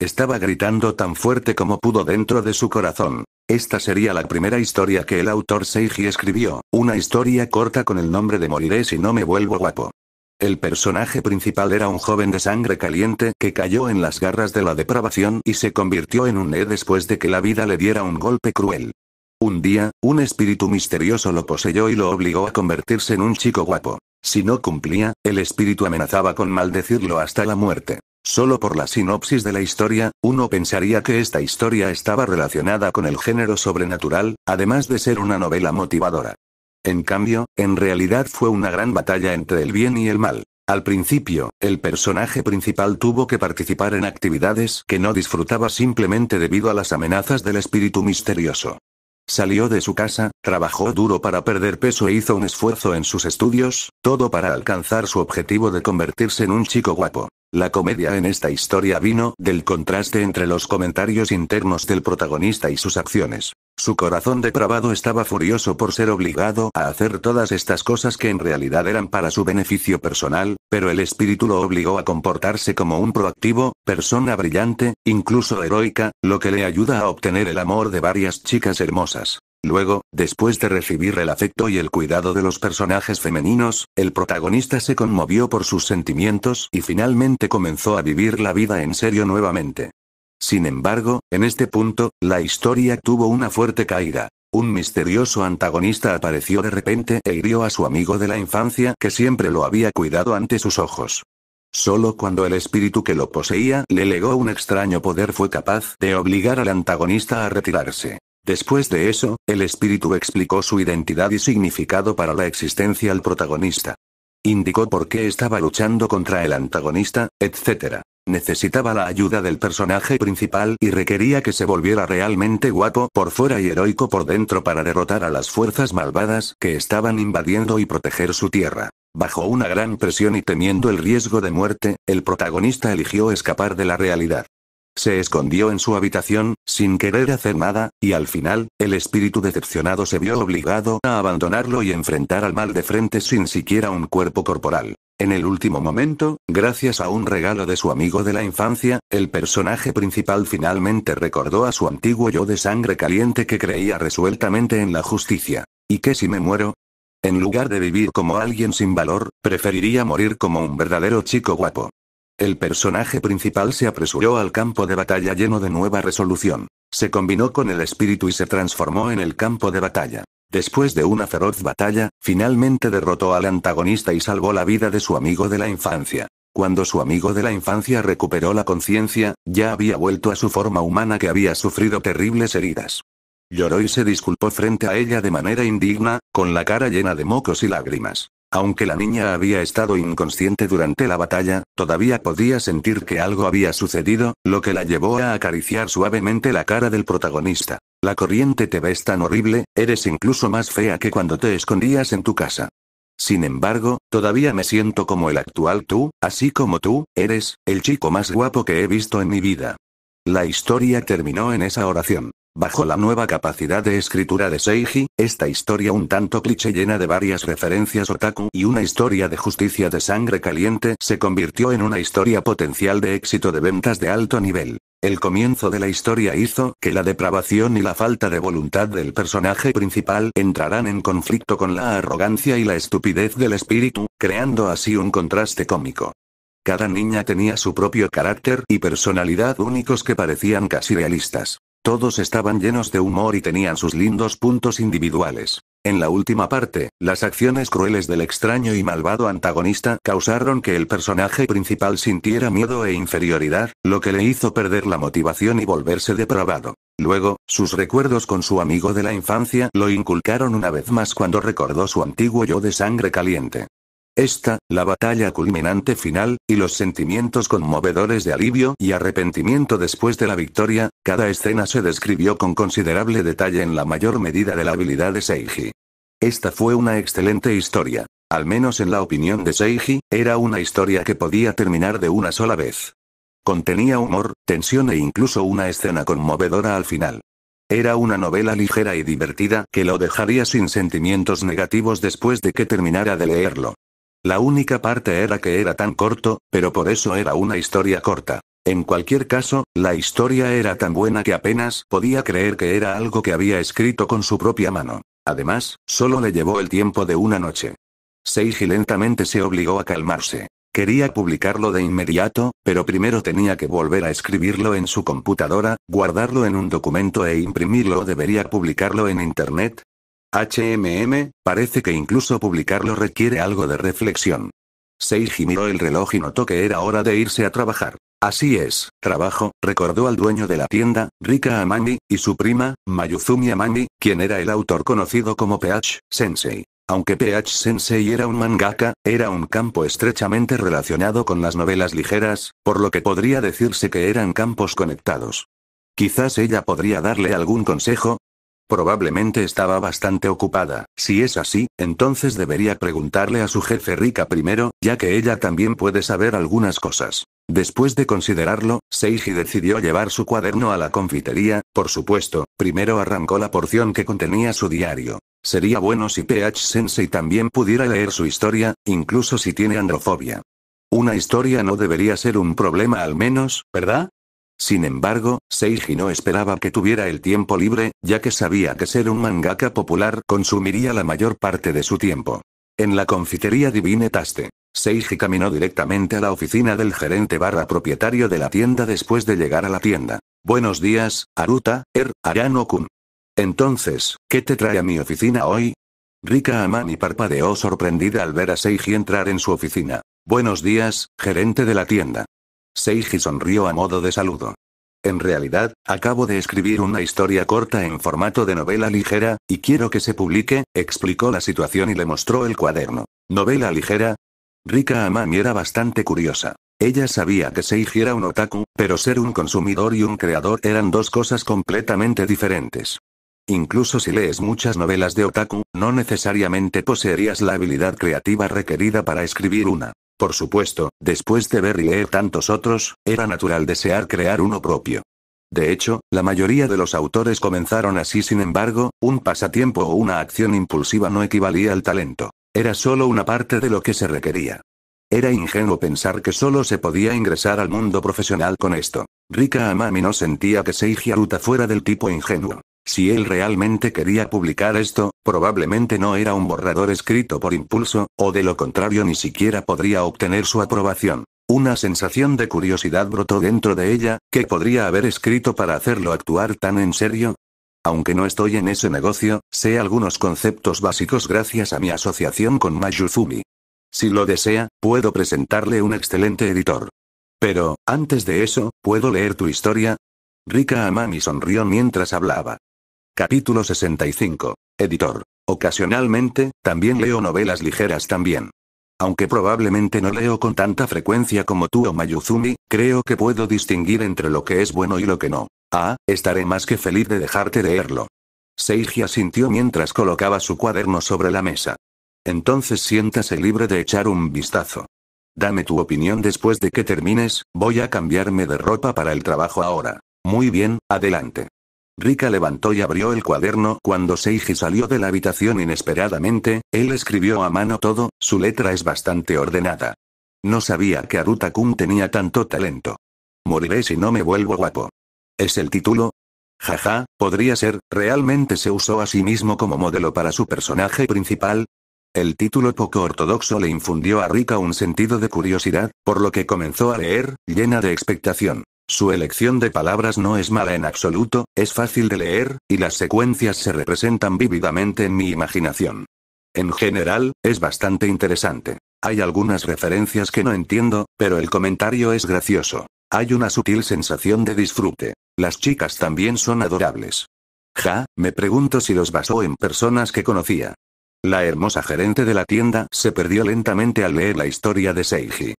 Estaba gritando tan fuerte como pudo dentro de su corazón. Esta sería la primera historia que el autor Seiji escribió, una historia corta con el nombre de Moriré si no me vuelvo guapo. El personaje principal era un joven de sangre caliente que cayó en las garras de la depravación y se convirtió en un E después de que la vida le diera un golpe cruel. Un día, un espíritu misterioso lo poseyó y lo obligó a convertirse en un chico guapo. Si no cumplía, el espíritu amenazaba con maldecirlo hasta la muerte. Solo por la sinopsis de la historia, uno pensaría que esta historia estaba relacionada con el género sobrenatural, además de ser una novela motivadora. En cambio, en realidad fue una gran batalla entre el bien y el mal. Al principio, el personaje principal tuvo que participar en actividades que no disfrutaba simplemente debido a las amenazas del espíritu misterioso. Salió de su casa, trabajó duro para perder peso e hizo un esfuerzo en sus estudios, todo para alcanzar su objetivo de convertirse en un chico guapo. La comedia en esta historia vino del contraste entre los comentarios internos del protagonista y sus acciones. Su corazón depravado estaba furioso por ser obligado a hacer todas estas cosas que en realidad eran para su beneficio personal, pero el espíritu lo obligó a comportarse como un proactivo, persona brillante, incluso heroica, lo que le ayuda a obtener el amor de varias chicas hermosas. Luego, después de recibir el afecto y el cuidado de los personajes femeninos, el protagonista se conmovió por sus sentimientos y finalmente comenzó a vivir la vida en serio nuevamente. Sin embargo, en este punto, la historia tuvo una fuerte caída. Un misterioso antagonista apareció de repente e hirió a su amigo de la infancia que siempre lo había cuidado ante sus ojos. Solo cuando el espíritu que lo poseía le legó un extraño poder fue capaz de obligar al antagonista a retirarse. Después de eso, el espíritu explicó su identidad y significado para la existencia al protagonista. Indicó por qué estaba luchando contra el antagonista, etc. Necesitaba la ayuda del personaje principal y requería que se volviera realmente guapo por fuera y heroico por dentro para derrotar a las fuerzas malvadas que estaban invadiendo y proteger su tierra. Bajo una gran presión y temiendo el riesgo de muerte, el protagonista eligió escapar de la realidad. Se escondió en su habitación, sin querer hacer nada, y al final, el espíritu decepcionado se vio obligado a abandonarlo y enfrentar al mal de frente sin siquiera un cuerpo corporal. En el último momento, gracias a un regalo de su amigo de la infancia, el personaje principal finalmente recordó a su antiguo yo de sangre caliente que creía resueltamente en la justicia. ¿Y que si me muero? En lugar de vivir como alguien sin valor, preferiría morir como un verdadero chico guapo. El personaje principal se apresuró al campo de batalla lleno de nueva resolución. Se combinó con el espíritu y se transformó en el campo de batalla. Después de una feroz batalla, finalmente derrotó al antagonista y salvó la vida de su amigo de la infancia. Cuando su amigo de la infancia recuperó la conciencia, ya había vuelto a su forma humana que había sufrido terribles heridas. Lloró y se disculpó frente a ella de manera indigna, con la cara llena de mocos y lágrimas. Aunque la niña había estado inconsciente durante la batalla, todavía podía sentir que algo había sucedido, lo que la llevó a acariciar suavemente la cara del protagonista. La corriente te ves tan horrible, eres incluso más fea que cuando te escondías en tu casa. Sin embargo, todavía me siento como el actual tú, así como tú, eres, el chico más guapo que he visto en mi vida. La historia terminó en esa oración. Bajo la nueva capacidad de escritura de Seiji, esta historia un tanto cliché llena de varias referencias otaku y una historia de justicia de sangre caliente se convirtió en una historia potencial de éxito de ventas de alto nivel. El comienzo de la historia hizo que la depravación y la falta de voluntad del personaje principal entrarán en conflicto con la arrogancia y la estupidez del espíritu, creando así un contraste cómico. Cada niña tenía su propio carácter y personalidad únicos que parecían casi realistas. Todos estaban llenos de humor y tenían sus lindos puntos individuales. En la última parte, las acciones crueles del extraño y malvado antagonista causaron que el personaje principal sintiera miedo e inferioridad, lo que le hizo perder la motivación y volverse depravado. Luego, sus recuerdos con su amigo de la infancia lo inculcaron una vez más cuando recordó su antiguo yo de sangre caliente. Esta, la batalla culminante final, y los sentimientos conmovedores de alivio y arrepentimiento después de la victoria, cada escena se describió con considerable detalle en la mayor medida de la habilidad de Seiji. Esta fue una excelente historia. Al menos en la opinión de Seiji, era una historia que podía terminar de una sola vez. Contenía humor, tensión e incluso una escena conmovedora al final. Era una novela ligera y divertida que lo dejaría sin sentimientos negativos después de que terminara de leerlo. La única parte era que era tan corto, pero por eso era una historia corta. En cualquier caso, la historia era tan buena que apenas podía creer que era algo que había escrito con su propia mano. Además, solo le llevó el tiempo de una noche. Seiji lentamente se obligó a calmarse. Quería publicarlo de inmediato, pero primero tenía que volver a escribirlo en su computadora, guardarlo en un documento e imprimirlo. o Debería publicarlo en Internet, HMM, parece que incluso publicarlo requiere algo de reflexión. Seiji miró el reloj y notó que era hora de irse a trabajar. Así es, trabajo, recordó al dueño de la tienda, Rika Amami, y su prima, Mayuzumi Amami, quien era el autor conocido como PH Sensei. Aunque PH Sensei era un mangaka, era un campo estrechamente relacionado con las novelas ligeras, por lo que podría decirse que eran campos conectados. Quizás ella podría darle algún consejo, Probablemente estaba bastante ocupada. Si es así, entonces debería preguntarle a su jefe Rika primero, ya que ella también puede saber algunas cosas. Después de considerarlo, Seiji decidió llevar su cuaderno a la confitería, por supuesto, primero arrancó la porción que contenía su diario. Sería bueno si PH Sensei también pudiera leer su historia, incluso si tiene androfobia. Una historia no debería ser un problema al menos, ¿verdad? Sin embargo, Seiji no esperaba que tuviera el tiempo libre, ya que sabía que ser un mangaka popular consumiría la mayor parte de su tiempo. En la confitería Divine Taste, Seiji caminó directamente a la oficina del gerente barra propietario de la tienda después de llegar a la tienda. Buenos días, Aruta, Er, Aranokun. kun Entonces, ¿qué te trae a mi oficina hoy? Rika Amani parpadeó sorprendida al ver a Seiji entrar en su oficina. Buenos días, gerente de la tienda. Seiji sonrió a modo de saludo. En realidad, acabo de escribir una historia corta en formato de novela ligera, y quiero que se publique, explicó la situación y le mostró el cuaderno. ¿Novela ligera? Rika Amami era bastante curiosa. Ella sabía que Seiji era un otaku, pero ser un consumidor y un creador eran dos cosas completamente diferentes. Incluso si lees muchas novelas de otaku, no necesariamente poseerías la habilidad creativa requerida para escribir una. Por supuesto, después de ver y leer tantos otros, era natural desear crear uno propio. De hecho, la mayoría de los autores comenzaron así, sin embargo, un pasatiempo o una acción impulsiva no equivalía al talento. Era solo una parte de lo que se requería. Era ingenuo pensar que solo se podía ingresar al mundo profesional con esto. Rika Amami no sentía que Seiji Aruta fuera del tipo ingenuo. Si él realmente quería publicar esto, probablemente no era un borrador escrito por impulso, o de lo contrario ni siquiera podría obtener su aprobación. Una sensación de curiosidad brotó dentro de ella, ¿qué podría haber escrito para hacerlo actuar tan en serio? Aunque no estoy en ese negocio, sé algunos conceptos básicos gracias a mi asociación con Mayuzumi. Si lo desea, puedo presentarle un excelente editor. Pero, antes de eso, ¿puedo leer tu historia? Rika Amami sonrió mientras hablaba. Capítulo 65. Editor. Ocasionalmente, también leo novelas ligeras también. Aunque probablemente no leo con tanta frecuencia como tú o Mayuzumi, creo que puedo distinguir entre lo que es bueno y lo que no. Ah, estaré más que feliz de dejarte leerlo. Seiji asintió mientras colocaba su cuaderno sobre la mesa. Entonces siéntase libre de echar un vistazo. Dame tu opinión después de que termines, voy a cambiarme de ropa para el trabajo ahora. Muy bien, adelante. Rika levantó y abrió el cuaderno cuando Seiji salió de la habitación inesperadamente, él escribió a mano todo, su letra es bastante ordenada. No sabía que Arutakun tenía tanto talento. Moriré si no me vuelvo guapo. ¿Es el título? Jaja, podría ser, realmente se usó a sí mismo como modelo para su personaje principal, el título poco ortodoxo le infundió a Rika un sentido de curiosidad, por lo que comenzó a leer, llena de expectación. Su elección de palabras no es mala en absoluto, es fácil de leer, y las secuencias se representan vívidamente en mi imaginación. En general, es bastante interesante. Hay algunas referencias que no entiendo, pero el comentario es gracioso. Hay una sutil sensación de disfrute. Las chicas también son adorables. Ja, me pregunto si los basó en personas que conocía. La hermosa gerente de la tienda se perdió lentamente al leer la historia de Seiji.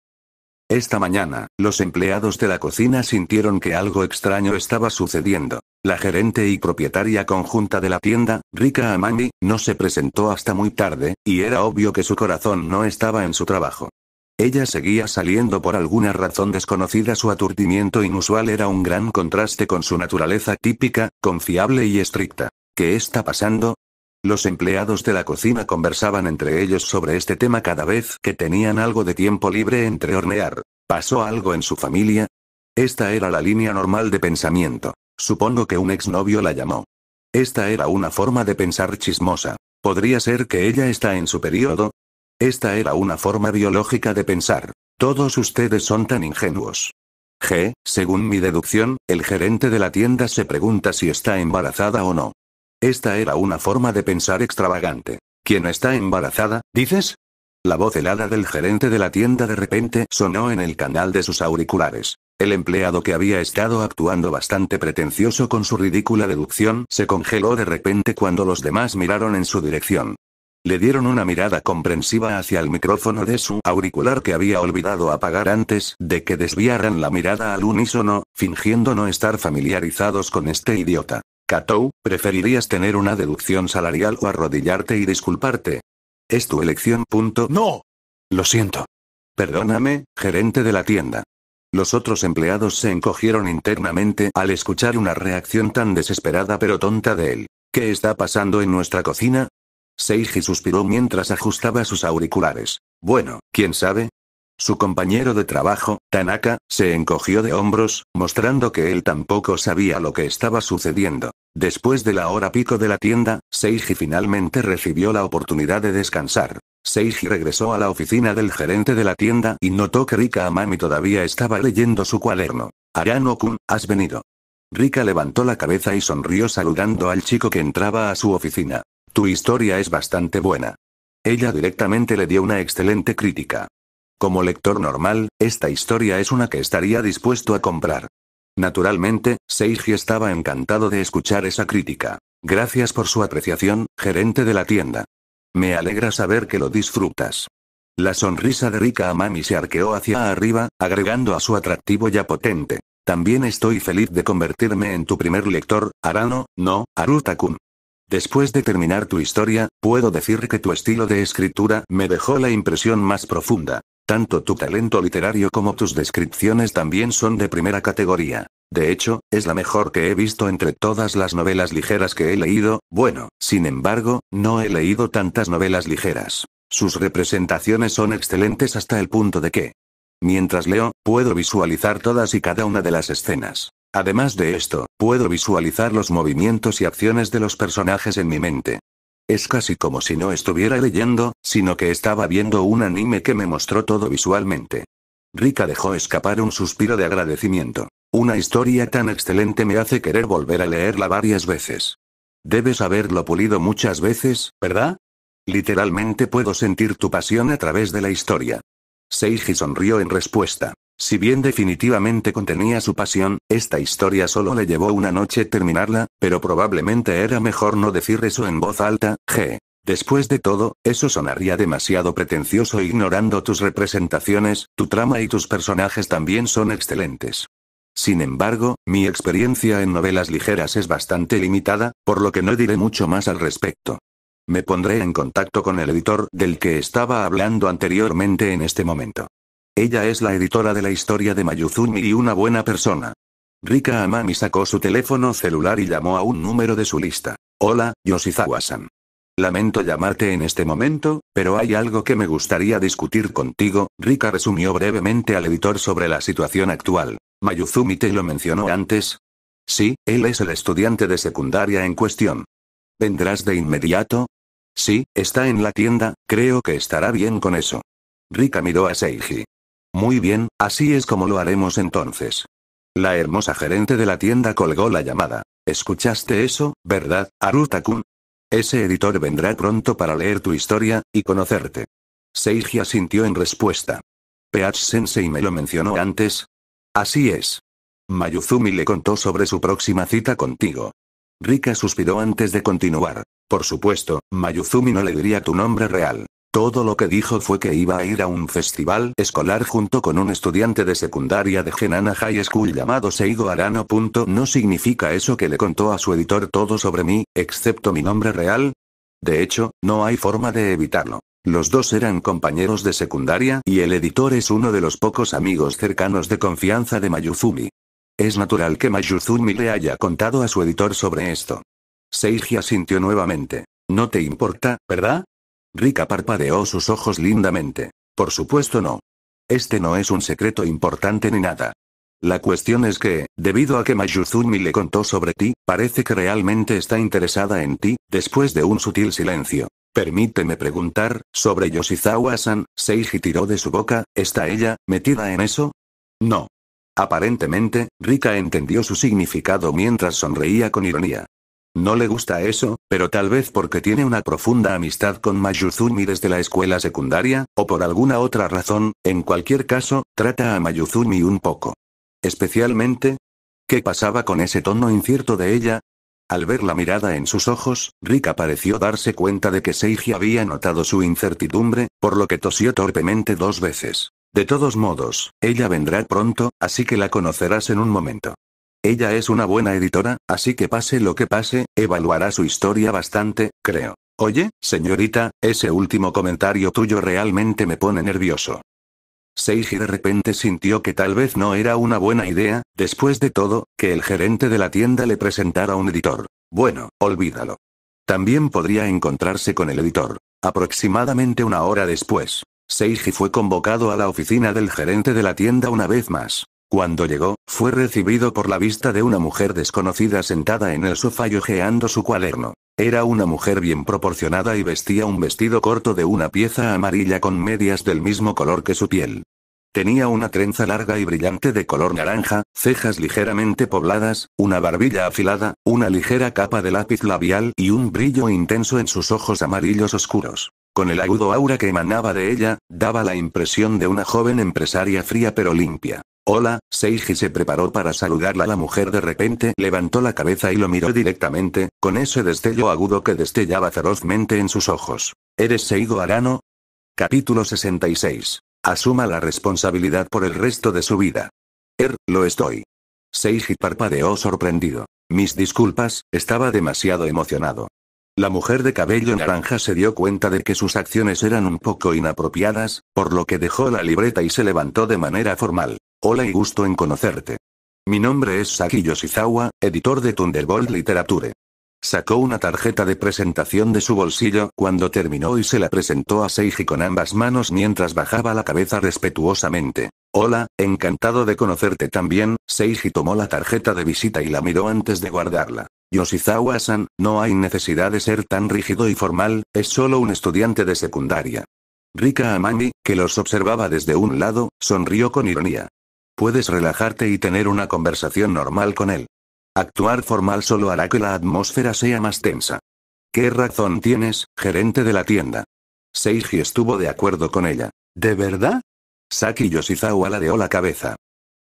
Esta mañana, los empleados de la cocina sintieron que algo extraño estaba sucediendo. La gerente y propietaria conjunta de la tienda, Rika Amani, no se presentó hasta muy tarde, y era obvio que su corazón no estaba en su trabajo. Ella seguía saliendo por alguna razón desconocida. Su aturdimiento inusual era un gran contraste con su naturaleza típica, confiable y estricta. ¿Qué está pasando? Los empleados de la cocina conversaban entre ellos sobre este tema cada vez que tenían algo de tiempo libre entre hornear. ¿Pasó algo en su familia? Esta era la línea normal de pensamiento. Supongo que un exnovio la llamó. Esta era una forma de pensar chismosa. ¿Podría ser que ella está en su periodo? Esta era una forma biológica de pensar. Todos ustedes son tan ingenuos. G, según mi deducción, el gerente de la tienda se pregunta si está embarazada o no. Esta era una forma de pensar extravagante. ¿Quién está embarazada, dices? La voz helada del gerente de la tienda de repente sonó en el canal de sus auriculares. El empleado que había estado actuando bastante pretencioso con su ridícula deducción se congeló de repente cuando los demás miraron en su dirección. Le dieron una mirada comprensiva hacia el micrófono de su auricular que había olvidado apagar antes de que desviaran la mirada al unísono, fingiendo no estar familiarizados con este idiota. Katou, ¿preferirías tener una deducción salarial o arrodillarte y disculparte? Es tu elección. Punto. No. Lo siento. Perdóname, gerente de la tienda. Los otros empleados se encogieron internamente al escuchar una reacción tan desesperada pero tonta de él. ¿Qué está pasando en nuestra cocina? Seiji suspiró mientras ajustaba sus auriculares. Bueno, quién sabe. Su compañero de trabajo, Tanaka, se encogió de hombros, mostrando que él tampoco sabía lo que estaba sucediendo. Después de la hora pico de la tienda, Seiji finalmente recibió la oportunidad de descansar. Seiji regresó a la oficina del gerente de la tienda y notó que Rika Amami todavía estaba leyendo su cuaderno. Arano-kun, has venido. Rika levantó la cabeza y sonrió saludando al chico que entraba a su oficina. Tu historia es bastante buena. Ella directamente le dio una excelente crítica. Como lector normal, esta historia es una que estaría dispuesto a comprar. Naturalmente, Seiji estaba encantado de escuchar esa crítica. Gracias por su apreciación, gerente de la tienda. Me alegra saber que lo disfrutas. La sonrisa de Rika Amami se arqueó hacia arriba, agregando a su atractivo ya potente. También estoy feliz de convertirme en tu primer lector, Arano, no, Arutakun. Después de terminar tu historia, puedo decir que tu estilo de escritura me dejó la impresión más profunda. Tanto tu talento literario como tus descripciones también son de primera categoría. De hecho, es la mejor que he visto entre todas las novelas ligeras que he leído, bueno, sin embargo, no he leído tantas novelas ligeras. Sus representaciones son excelentes hasta el punto de que, mientras leo, puedo visualizar todas y cada una de las escenas. Además de esto, puedo visualizar los movimientos y acciones de los personajes en mi mente. Es casi como si no estuviera leyendo, sino que estaba viendo un anime que me mostró todo visualmente. Rika dejó escapar un suspiro de agradecimiento. Una historia tan excelente me hace querer volver a leerla varias veces. Debes haberlo pulido muchas veces, ¿verdad? Literalmente puedo sentir tu pasión a través de la historia. Seiji sonrió en respuesta. Si bien definitivamente contenía su pasión, esta historia solo le llevó una noche terminarla, pero probablemente era mejor no decir eso en voz alta, G. Después de todo, eso sonaría demasiado pretencioso ignorando tus representaciones, tu trama y tus personajes también son excelentes. Sin embargo, mi experiencia en novelas ligeras es bastante limitada, por lo que no diré mucho más al respecto. Me pondré en contacto con el editor del que estaba hablando anteriormente en este momento. Ella es la editora de la historia de Mayuzumi y una buena persona. Rika Amami sacó su teléfono celular y llamó a un número de su lista. Hola, Yoshizawa-san. Lamento llamarte en este momento, pero hay algo que me gustaría discutir contigo, Rika resumió brevemente al editor sobre la situación actual. Mayuzumi te lo mencionó antes. Sí, él es el estudiante de secundaria en cuestión. ¿Vendrás de inmediato? Sí, está en la tienda, creo que estará bien con eso. Rika miró a Seiji. Muy bien, así es como lo haremos entonces. La hermosa gerente de la tienda colgó la llamada. ¿Escuchaste eso, verdad, Aruta-kun? Ese editor vendrá pronto para leer tu historia, y conocerte. Seiji asintió en respuesta. ¿Peach sensei me lo mencionó antes. Así es. Mayuzumi le contó sobre su próxima cita contigo. Rika suspiró antes de continuar. Por supuesto, Mayuzumi no le diría tu nombre real. Todo lo que dijo fue que iba a ir a un festival escolar junto con un estudiante de secundaria de Genana High School llamado Seigo Arano. No significa eso que le contó a su editor todo sobre mí, excepto mi nombre real. De hecho, no hay forma de evitarlo. Los dos eran compañeros de secundaria y el editor es uno de los pocos amigos cercanos de confianza de Mayuzumi. Es natural que Mayuzumi le haya contado a su editor sobre esto. Seiji asintió nuevamente. No te importa, ¿verdad? Rika parpadeó sus ojos lindamente. Por supuesto no. Este no es un secreto importante ni nada. La cuestión es que, debido a que Mayuzumi le contó sobre ti, parece que realmente está interesada en ti, después de un sutil silencio. Permíteme preguntar, sobre Yoshizawa-san, Seiji tiró de su boca, ¿está ella, metida en eso? No. Aparentemente, Rika entendió su significado mientras sonreía con ironía. No le gusta eso, pero tal vez porque tiene una profunda amistad con Mayuzumi desde la escuela secundaria, o por alguna otra razón, en cualquier caso, trata a Mayuzumi un poco. Especialmente, ¿qué pasaba con ese tono incierto de ella? Al ver la mirada en sus ojos, Rika pareció darse cuenta de que Seiji había notado su incertidumbre, por lo que tosió torpemente dos veces. De todos modos, ella vendrá pronto, así que la conocerás en un momento. Ella es una buena editora, así que pase lo que pase, evaluará su historia bastante, creo. Oye, señorita, ese último comentario tuyo realmente me pone nervioso. Seiji de repente sintió que tal vez no era una buena idea, después de todo, que el gerente de la tienda le presentara un editor. Bueno, olvídalo. También podría encontrarse con el editor. Aproximadamente una hora después, Seiji fue convocado a la oficina del gerente de la tienda una vez más. Cuando llegó, fue recibido por la vista de una mujer desconocida sentada en el sofá y hojeando su cuaderno. Era una mujer bien proporcionada y vestía un vestido corto de una pieza amarilla con medias del mismo color que su piel. Tenía una trenza larga y brillante de color naranja, cejas ligeramente pobladas, una barbilla afilada, una ligera capa de lápiz labial y un brillo intenso en sus ojos amarillos oscuros. Con el agudo aura que emanaba de ella, daba la impresión de una joven empresaria fría pero limpia. Hola, Seiji se preparó para saludarla. La mujer de repente levantó la cabeza y lo miró directamente, con ese destello agudo que destellaba ferozmente en sus ojos. ¿Eres Seigo Arano? Capítulo 66. Asuma la responsabilidad por el resto de su vida. Er, lo estoy. Seiji parpadeó sorprendido. Mis disculpas, estaba demasiado emocionado. La mujer de cabello naranja se dio cuenta de que sus acciones eran un poco inapropiadas, por lo que dejó la libreta y se levantó de manera formal. Hola y gusto en conocerte. Mi nombre es Saki Yoshizawa, editor de Thunderbolt Literature. Sacó una tarjeta de presentación de su bolsillo cuando terminó y se la presentó a Seiji con ambas manos mientras bajaba la cabeza respetuosamente. Hola, encantado de conocerte también, Seiji tomó la tarjeta de visita y la miró antes de guardarla. Yoshizawa-san, no hay necesidad de ser tan rígido y formal, es solo un estudiante de secundaria. Rika Amami, que los observaba desde un lado, sonrió con ironía. Puedes relajarte y tener una conversación normal con él. Actuar formal solo hará que la atmósfera sea más tensa. ¿Qué razón tienes, gerente de la tienda? Seiji estuvo de acuerdo con ella. ¿De verdad? Saki Yoshizawa ladeó la cabeza.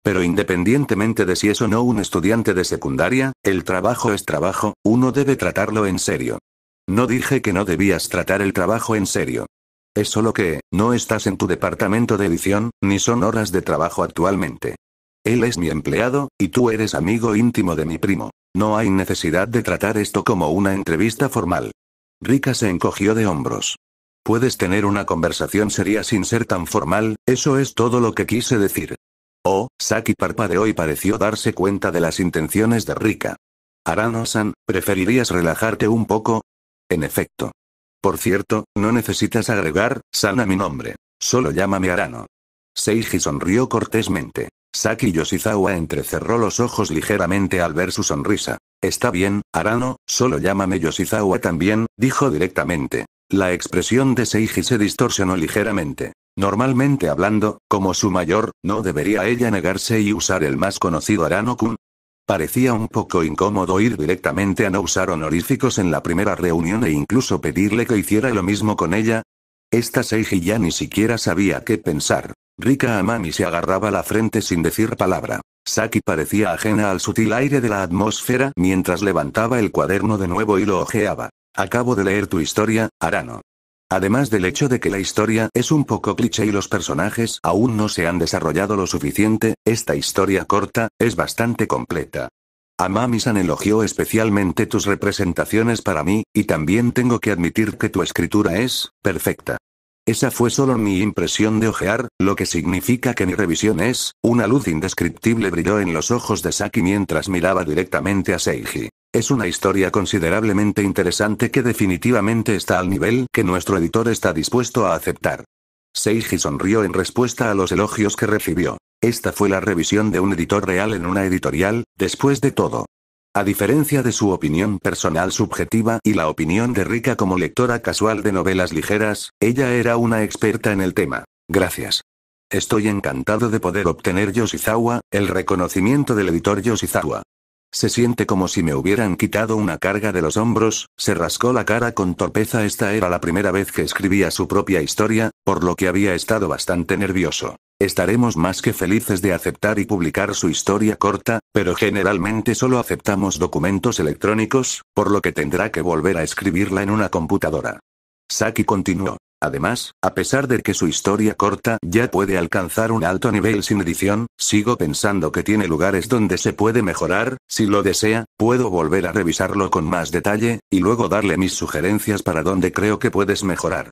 Pero independientemente de si es o no un estudiante de secundaria, el trabajo es trabajo, uno debe tratarlo en serio. No dije que no debías tratar el trabajo en serio. Es solo que, no estás en tu departamento de edición, ni son horas de trabajo actualmente. Él es mi empleado, y tú eres amigo íntimo de mi primo. No hay necesidad de tratar esto como una entrevista formal. Rika se encogió de hombros. Puedes tener una conversación seria sin ser tan formal, eso es todo lo que quise decir. Oh, Saki de y pareció darse cuenta de las intenciones de Rika. arano ¿preferirías relajarte un poco? En efecto. Por cierto, no necesitas agregar, sana mi nombre. Solo llámame Arano. Seiji sonrió cortésmente. Saki Yoshizawa entrecerró los ojos ligeramente al ver su sonrisa. Está bien, Arano, solo llámame Yoshizawa también, dijo directamente. La expresión de Seiji se distorsionó ligeramente. Normalmente hablando, como su mayor, ¿no debería ella negarse y usar el más conocido Arano-kun? Parecía un poco incómodo ir directamente a no usar honoríficos en la primera reunión e incluso pedirle que hiciera lo mismo con ella. Esta Seiji ya ni siquiera sabía qué pensar. Rika Amami se agarraba la frente sin decir palabra. Saki parecía ajena al sutil aire de la atmósfera mientras levantaba el cuaderno de nuevo y lo ojeaba. Acabo de leer tu historia, Arano. Además del hecho de que la historia es un poco cliché y los personajes aún no se han desarrollado lo suficiente, esta historia corta, es bastante completa. Amami-san elogió especialmente tus representaciones para mí, y también tengo que admitir que tu escritura es, perfecta. Esa fue solo mi impresión de ojear, lo que significa que mi revisión es, una luz indescriptible brilló en los ojos de Saki mientras miraba directamente a Seiji. Es una historia considerablemente interesante que definitivamente está al nivel que nuestro editor está dispuesto a aceptar. Seiji sonrió en respuesta a los elogios que recibió. Esta fue la revisión de un editor real en una editorial, después de todo. A diferencia de su opinión personal subjetiva y la opinión de Rika como lectora casual de novelas ligeras, ella era una experta en el tema. Gracias. Estoy encantado de poder obtener Yoshizawa, el reconocimiento del editor Yoshizawa. Se siente como si me hubieran quitado una carga de los hombros, se rascó la cara con torpeza. Esta era la primera vez que escribía su propia historia, por lo que había estado bastante nervioso. Estaremos más que felices de aceptar y publicar su historia corta, pero generalmente solo aceptamos documentos electrónicos, por lo que tendrá que volver a escribirla en una computadora. Saki continuó. Además, a pesar de que su historia corta ya puede alcanzar un alto nivel sin edición, sigo pensando que tiene lugares donde se puede mejorar, si lo desea, puedo volver a revisarlo con más detalle, y luego darle mis sugerencias para donde creo que puedes mejorar.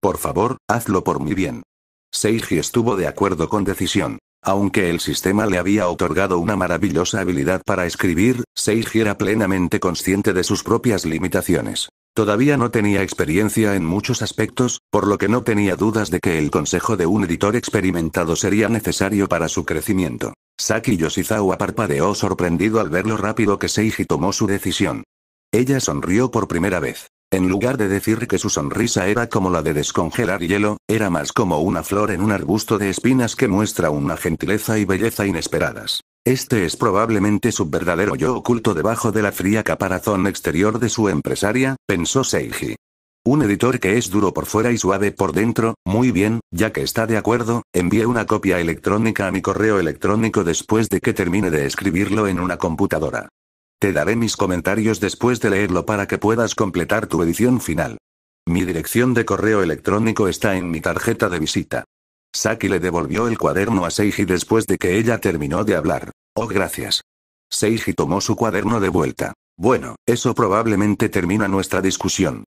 Por favor, hazlo por mi bien. Seiji estuvo de acuerdo con decisión. Aunque el sistema le había otorgado una maravillosa habilidad para escribir, Seiji era plenamente consciente de sus propias limitaciones. Todavía no tenía experiencia en muchos aspectos, por lo que no tenía dudas de que el consejo de un editor experimentado sería necesario para su crecimiento. Saki Yoshizawa parpadeó sorprendido al ver lo rápido que Seiji tomó su decisión. Ella sonrió por primera vez. En lugar de decir que su sonrisa era como la de descongelar hielo, era más como una flor en un arbusto de espinas que muestra una gentileza y belleza inesperadas. Este es probablemente su verdadero yo oculto debajo de la fría caparazón exterior de su empresaria, pensó Seiji. Un editor que es duro por fuera y suave por dentro, muy bien, ya que está de acuerdo, envíe una copia electrónica a mi correo electrónico después de que termine de escribirlo en una computadora. Te daré mis comentarios después de leerlo para que puedas completar tu edición final. Mi dirección de correo electrónico está en mi tarjeta de visita. Saki le devolvió el cuaderno a Seiji después de que ella terminó de hablar. Oh, gracias. Seiji tomó su cuaderno de vuelta. Bueno, eso probablemente termina nuestra discusión.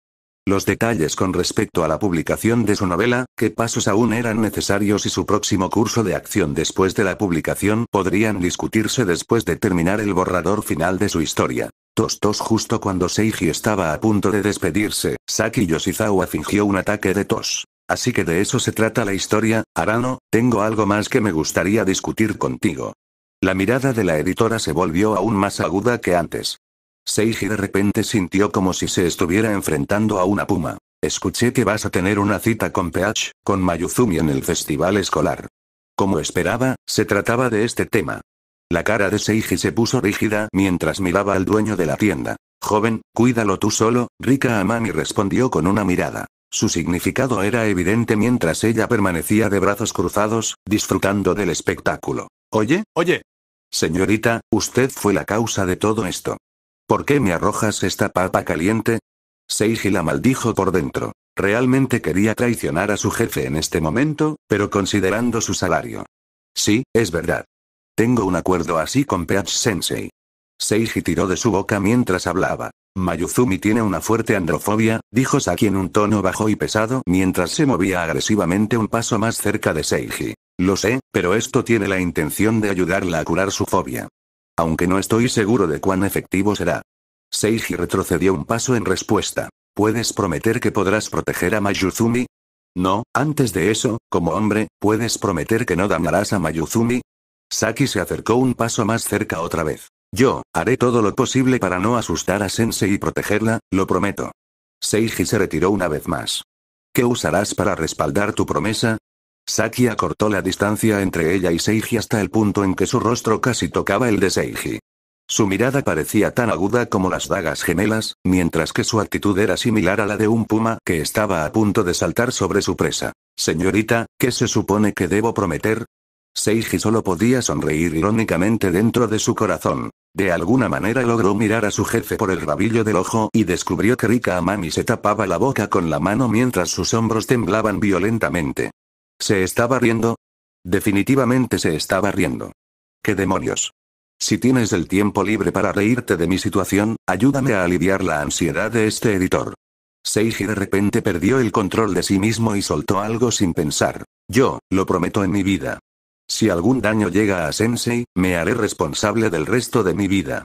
Los detalles con respecto a la publicación de su novela, qué pasos aún eran necesarios y su próximo curso de acción después de la publicación podrían discutirse después de terminar el borrador final de su historia. Tos tos justo cuando Seiji estaba a punto de despedirse, Saki Yoshizawa fingió un ataque de tos. Así que de eso se trata la historia, Arano, tengo algo más que me gustaría discutir contigo. La mirada de la editora se volvió aún más aguda que antes. Seiji de repente sintió como si se estuviera enfrentando a una puma. Escuché que vas a tener una cita con Peach con Mayuzumi en el festival escolar. Como esperaba, se trataba de este tema. La cara de Seiji se puso rígida mientras miraba al dueño de la tienda. Joven, cuídalo tú solo, Rika Amami respondió con una mirada. Su significado era evidente mientras ella permanecía de brazos cruzados, disfrutando del espectáculo. Oye, oye. Señorita, usted fue la causa de todo esto. ¿Por qué me arrojas esta papa caliente? Seiji la maldijo por dentro. Realmente quería traicionar a su jefe en este momento, pero considerando su salario. Sí, es verdad. Tengo un acuerdo así con Peach Sensei. Seiji tiró de su boca mientras hablaba. Mayuzumi tiene una fuerte androfobia, dijo Saki en un tono bajo y pesado mientras se movía agresivamente un paso más cerca de Seiji. Lo sé, pero esto tiene la intención de ayudarla a curar su fobia. Aunque no estoy seguro de cuán efectivo será. Seiji retrocedió un paso en respuesta. ¿Puedes prometer que podrás proteger a Mayuzumi? No, antes de eso, como hombre, ¿puedes prometer que no dañarás a Mayuzumi? Saki se acercó un paso más cerca otra vez. Yo, haré todo lo posible para no asustar a Sensei y protegerla, lo prometo. Seiji se retiró una vez más. ¿Qué usarás para respaldar tu promesa? Saki acortó la distancia entre ella y Seiji hasta el punto en que su rostro casi tocaba el de Seiji. Su mirada parecía tan aguda como las dagas gemelas, mientras que su actitud era similar a la de un puma que estaba a punto de saltar sobre su presa. Señorita, ¿qué se supone que debo prometer? Seiji solo podía sonreír irónicamente dentro de su corazón. De alguna manera logró mirar a su jefe por el rabillo del ojo y descubrió que Rika Amami se tapaba la boca con la mano mientras sus hombros temblaban violentamente. ¿Se estaba riendo? Definitivamente se estaba riendo. ¿Qué demonios? Si tienes el tiempo libre para reírte de mi situación, ayúdame a aliviar la ansiedad de este editor. Seiji de repente perdió el control de sí mismo y soltó algo sin pensar. Yo, lo prometo en mi vida. Si algún daño llega a Sensei, me haré responsable del resto de mi vida.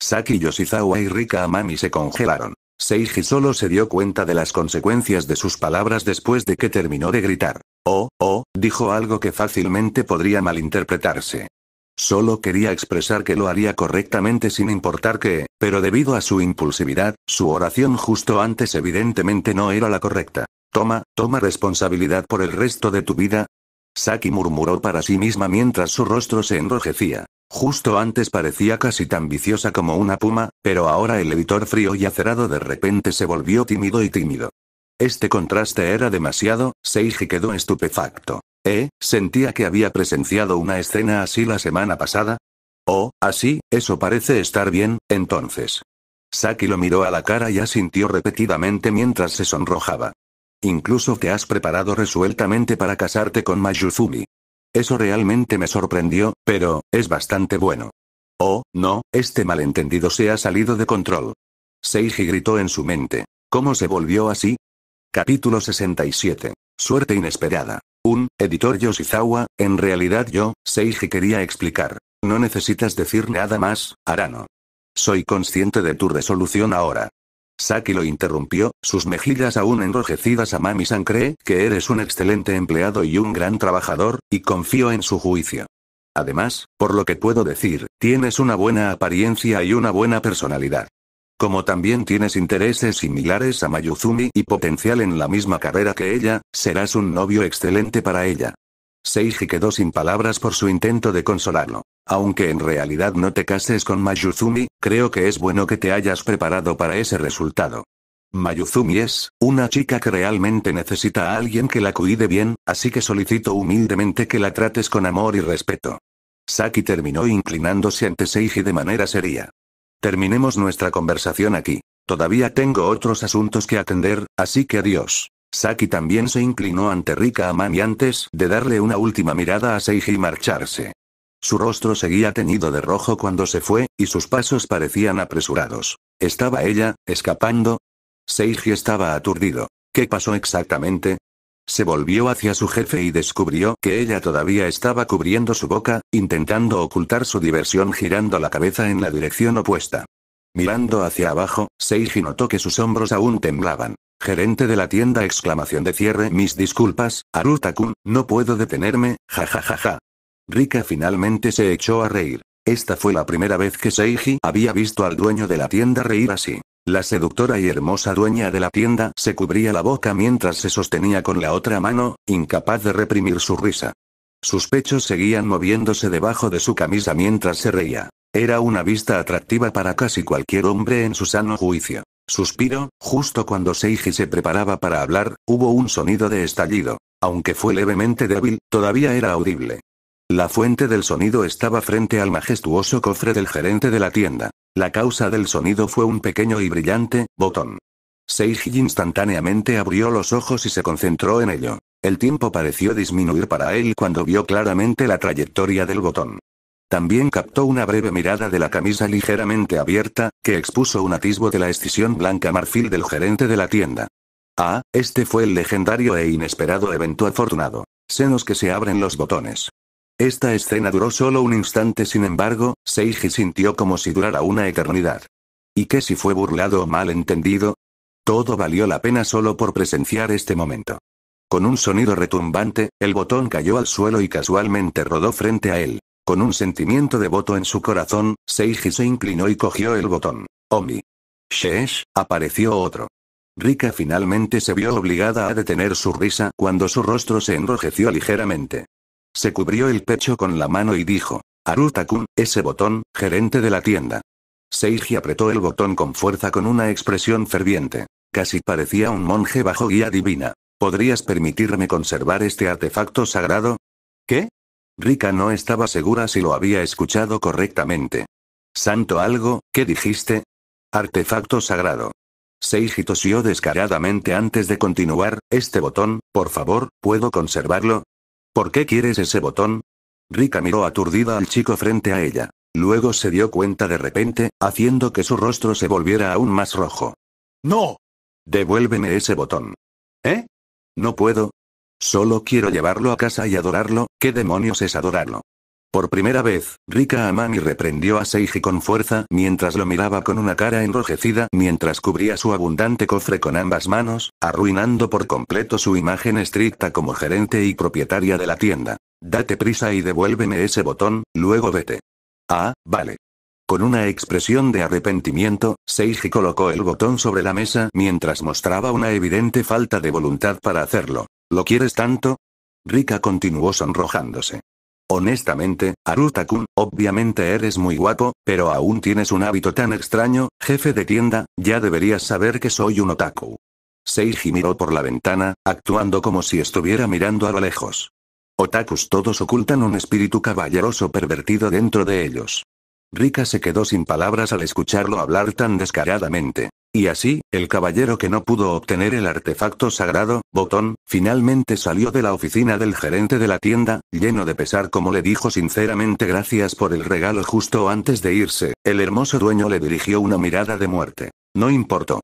Saki Yoshizawa y Rika Amami se congelaron. Seiji solo se dio cuenta de las consecuencias de sus palabras después de que terminó de gritar. Oh, oh, dijo algo que fácilmente podría malinterpretarse. Solo quería expresar que lo haría correctamente sin importar qué, pero debido a su impulsividad, su oración justo antes evidentemente no era la correcta. Toma, toma responsabilidad por el resto de tu vida, Saki murmuró para sí misma mientras su rostro se enrojecía. Justo antes parecía casi tan viciosa como una puma, pero ahora el editor frío y acerado de repente se volvió tímido y tímido. Este contraste era demasiado, Seiji quedó estupefacto. ¿Eh? Sentía que había presenciado una escena así la semana pasada. Oh, así, eso parece estar bien, entonces. Saki lo miró a la cara y asintió repetidamente mientras se sonrojaba. Incluso te has preparado resueltamente para casarte con Mayuzumi. Eso realmente me sorprendió, pero, es bastante bueno. Oh, no, este malentendido se ha salido de control. Seiji gritó en su mente. ¿Cómo se volvió así? Capítulo 67. Suerte inesperada. Un, editor Yoshizawa, en realidad yo, Seiji quería explicar. No necesitas decir nada más, Arano. Soy consciente de tu resolución ahora. Saki lo interrumpió, sus mejillas aún enrojecidas a Mami-san cree que eres un excelente empleado y un gran trabajador, y confío en su juicio. Además, por lo que puedo decir, tienes una buena apariencia y una buena personalidad. Como también tienes intereses similares a Mayuzumi y potencial en la misma carrera que ella, serás un novio excelente para ella. Seiji quedó sin palabras por su intento de consolarlo. Aunque en realidad no te cases con Mayuzumi, creo que es bueno que te hayas preparado para ese resultado. Mayuzumi es, una chica que realmente necesita a alguien que la cuide bien, así que solicito humildemente que la trates con amor y respeto. Saki terminó inclinándose ante Seiji de manera seria. Terminemos nuestra conversación aquí. Todavía tengo otros asuntos que atender, así que adiós. Saki también se inclinó ante Rika Amami antes de darle una última mirada a Seiji y marcharse. Su rostro seguía teñido de rojo cuando se fue, y sus pasos parecían apresurados. ¿Estaba ella, escapando? Seiji estaba aturdido. ¿Qué pasó exactamente? Se volvió hacia su jefe y descubrió que ella todavía estaba cubriendo su boca, intentando ocultar su diversión girando la cabeza en la dirección opuesta. Mirando hacia abajo, Seiji notó que sus hombros aún temblaban. Gerente de la tienda exclamación de cierre mis disculpas, Aruta-kun, no puedo detenerme, jajajaja. Ja, ja, ja. Rika finalmente se echó a reír. Esta fue la primera vez que Seiji había visto al dueño de la tienda reír así. La seductora y hermosa dueña de la tienda se cubría la boca mientras se sostenía con la otra mano, incapaz de reprimir su risa. Sus pechos seguían moviéndose debajo de su camisa mientras se reía. Era una vista atractiva para casi cualquier hombre en su sano juicio. Suspiro, justo cuando Seiji se preparaba para hablar, hubo un sonido de estallido. Aunque fue levemente débil, todavía era audible. La fuente del sonido estaba frente al majestuoso cofre del gerente de la tienda. La causa del sonido fue un pequeño y brillante botón. Seiji instantáneamente abrió los ojos y se concentró en ello. El tiempo pareció disminuir para él cuando vio claramente la trayectoria del botón. También captó una breve mirada de la camisa ligeramente abierta, que expuso un atisbo de la escisión blanca marfil del gerente de la tienda. Ah, este fue el legendario e inesperado evento afortunado. Senos que se abren los botones. Esta escena duró solo un instante, sin embargo, Seiji sintió como si durara una eternidad. ¿Y qué si fue burlado o mal entendido? Todo valió la pena solo por presenciar este momento. Con un sonido retumbante, el botón cayó al suelo y casualmente rodó frente a él. Con un sentimiento devoto en su corazón, Seiji se inclinó y cogió el botón. Omi. Sheesh, apareció otro. Rika finalmente se vio obligada a detener su risa cuando su rostro se enrojeció ligeramente. Se cubrió el pecho con la mano y dijo, Arutakun, ese botón, gerente de la tienda. Seiji apretó el botón con fuerza con una expresión ferviente. Casi parecía un monje bajo guía divina. ¿Podrías permitirme conservar este artefacto sagrado? ¿Qué? Rika no estaba segura si lo había escuchado correctamente. Santo algo, ¿qué dijiste? Artefacto sagrado. Seiji tosió descaradamente antes de continuar, este botón, por favor, ¿puedo conservarlo? ¿Por qué quieres ese botón? Rika miró aturdida al chico frente a ella. Luego se dio cuenta de repente, haciendo que su rostro se volviera aún más rojo. ¡No! Devuélveme ese botón. ¿Eh? No puedo, Solo quiero llevarlo a casa y adorarlo, ¿qué demonios es adorarlo? Por primera vez, Rika Amami reprendió a Seiji con fuerza mientras lo miraba con una cara enrojecida mientras cubría su abundante cofre con ambas manos, arruinando por completo su imagen estricta como gerente y propietaria de la tienda. Date prisa y devuélveme ese botón, luego vete. Ah, vale. Con una expresión de arrepentimiento, Seiji colocó el botón sobre la mesa mientras mostraba una evidente falta de voluntad para hacerlo. ¿Lo quieres tanto? Rika continuó sonrojándose. Honestamente, aruta obviamente eres muy guapo, pero aún tienes un hábito tan extraño, jefe de tienda, ya deberías saber que soy un otaku. Seiji miró por la ventana, actuando como si estuviera mirando a lo lejos. Otakus todos ocultan un espíritu caballeroso pervertido dentro de ellos. Rika se quedó sin palabras al escucharlo hablar tan descaradamente. Y así, el caballero que no pudo obtener el artefacto sagrado, Botón, finalmente salió de la oficina del gerente de la tienda, lleno de pesar como le dijo sinceramente gracias por el regalo justo antes de irse, el hermoso dueño le dirigió una mirada de muerte. No importó.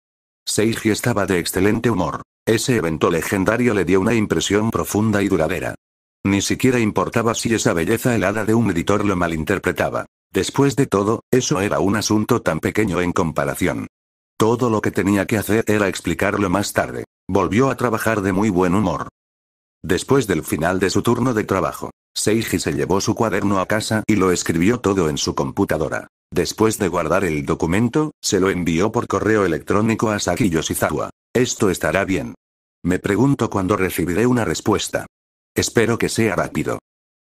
Seiji estaba de excelente humor. Ese evento legendario le dio una impresión profunda y duradera. Ni siquiera importaba si esa belleza helada de un editor lo malinterpretaba. Después de todo, eso era un asunto tan pequeño en comparación. Todo lo que tenía que hacer era explicarlo más tarde. Volvió a trabajar de muy buen humor. Después del final de su turno de trabajo, Seiji se llevó su cuaderno a casa y lo escribió todo en su computadora. Después de guardar el documento, se lo envió por correo electrónico a Saki Yoshizawa. Esto estará bien. Me pregunto cuándo recibiré una respuesta. Espero que sea rápido.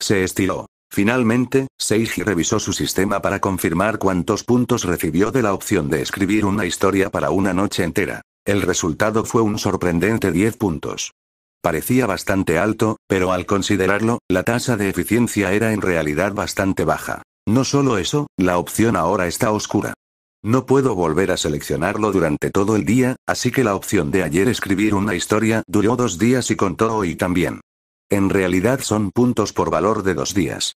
Se estiró. Finalmente, Seiji revisó su sistema para confirmar cuántos puntos recibió de la opción de escribir una historia para una noche entera. El resultado fue un sorprendente 10 puntos. Parecía bastante alto, pero al considerarlo, la tasa de eficiencia era en realidad bastante baja. No solo eso, la opción ahora está oscura. No puedo volver a seleccionarlo durante todo el día, así que la opción de ayer escribir una historia duró dos días y contó hoy también. En realidad son puntos por valor de dos días.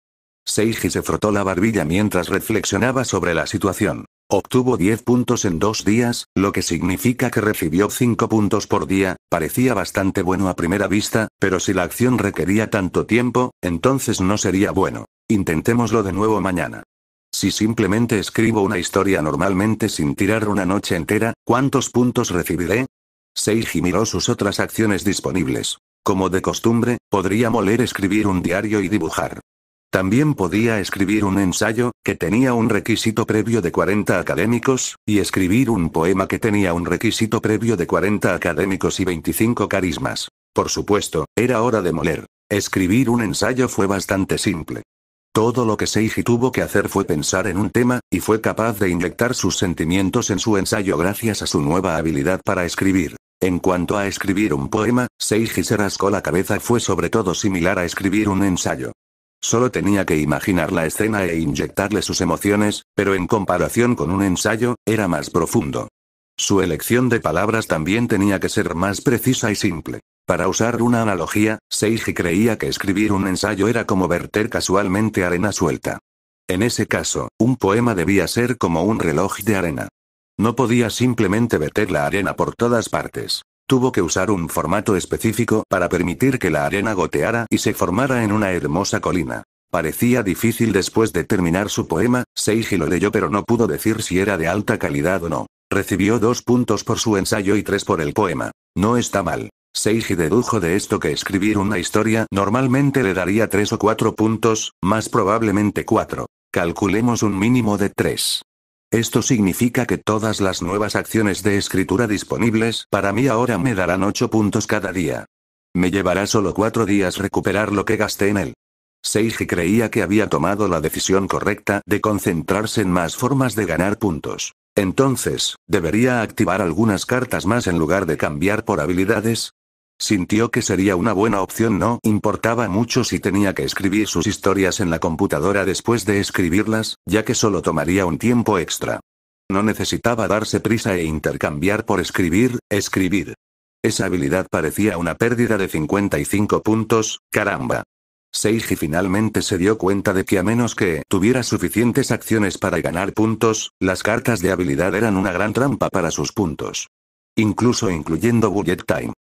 Seiji se frotó la barbilla mientras reflexionaba sobre la situación. Obtuvo 10 puntos en dos días, lo que significa que recibió 5 puntos por día, parecía bastante bueno a primera vista, pero si la acción requería tanto tiempo, entonces no sería bueno. Intentémoslo de nuevo mañana. Si simplemente escribo una historia normalmente sin tirar una noche entera, ¿cuántos puntos recibiré? Seiji miró sus otras acciones disponibles. Como de costumbre, podría moler escribir un diario y dibujar. También podía escribir un ensayo, que tenía un requisito previo de 40 académicos, y escribir un poema que tenía un requisito previo de 40 académicos y 25 carismas. Por supuesto, era hora de moler. Escribir un ensayo fue bastante simple. Todo lo que Seiji tuvo que hacer fue pensar en un tema, y fue capaz de inyectar sus sentimientos en su ensayo gracias a su nueva habilidad para escribir. En cuanto a escribir un poema, Seiji se rascó la cabeza fue sobre todo similar a escribir un ensayo. Solo tenía que imaginar la escena e inyectarle sus emociones, pero en comparación con un ensayo, era más profundo. Su elección de palabras también tenía que ser más precisa y simple. Para usar una analogía, Seiji creía que escribir un ensayo era como verter casualmente arena suelta. En ese caso, un poema debía ser como un reloj de arena. No podía simplemente verter la arena por todas partes. Tuvo que usar un formato específico para permitir que la arena goteara y se formara en una hermosa colina. Parecía difícil después de terminar su poema, Seiji lo leyó pero no pudo decir si era de alta calidad o no. Recibió dos puntos por su ensayo y tres por el poema. No está mal. Seiji dedujo de esto que escribir una historia normalmente le daría tres o cuatro puntos, más probablemente cuatro. Calculemos un mínimo de tres. Esto significa que todas las nuevas acciones de escritura disponibles para mí ahora me darán 8 puntos cada día. Me llevará solo 4 días recuperar lo que gasté en él. Seiji creía que había tomado la decisión correcta de concentrarse en más formas de ganar puntos. Entonces, ¿debería activar algunas cartas más en lugar de cambiar por habilidades? Sintió que sería una buena opción, no importaba mucho si tenía que escribir sus historias en la computadora después de escribirlas, ya que solo tomaría un tiempo extra. No necesitaba darse prisa e intercambiar por escribir, escribir. Esa habilidad parecía una pérdida de 55 puntos, caramba. Seiji finalmente se dio cuenta de que a menos que tuviera suficientes acciones para ganar puntos, las cartas de habilidad eran una gran trampa para sus puntos. Incluso incluyendo Bullet Time.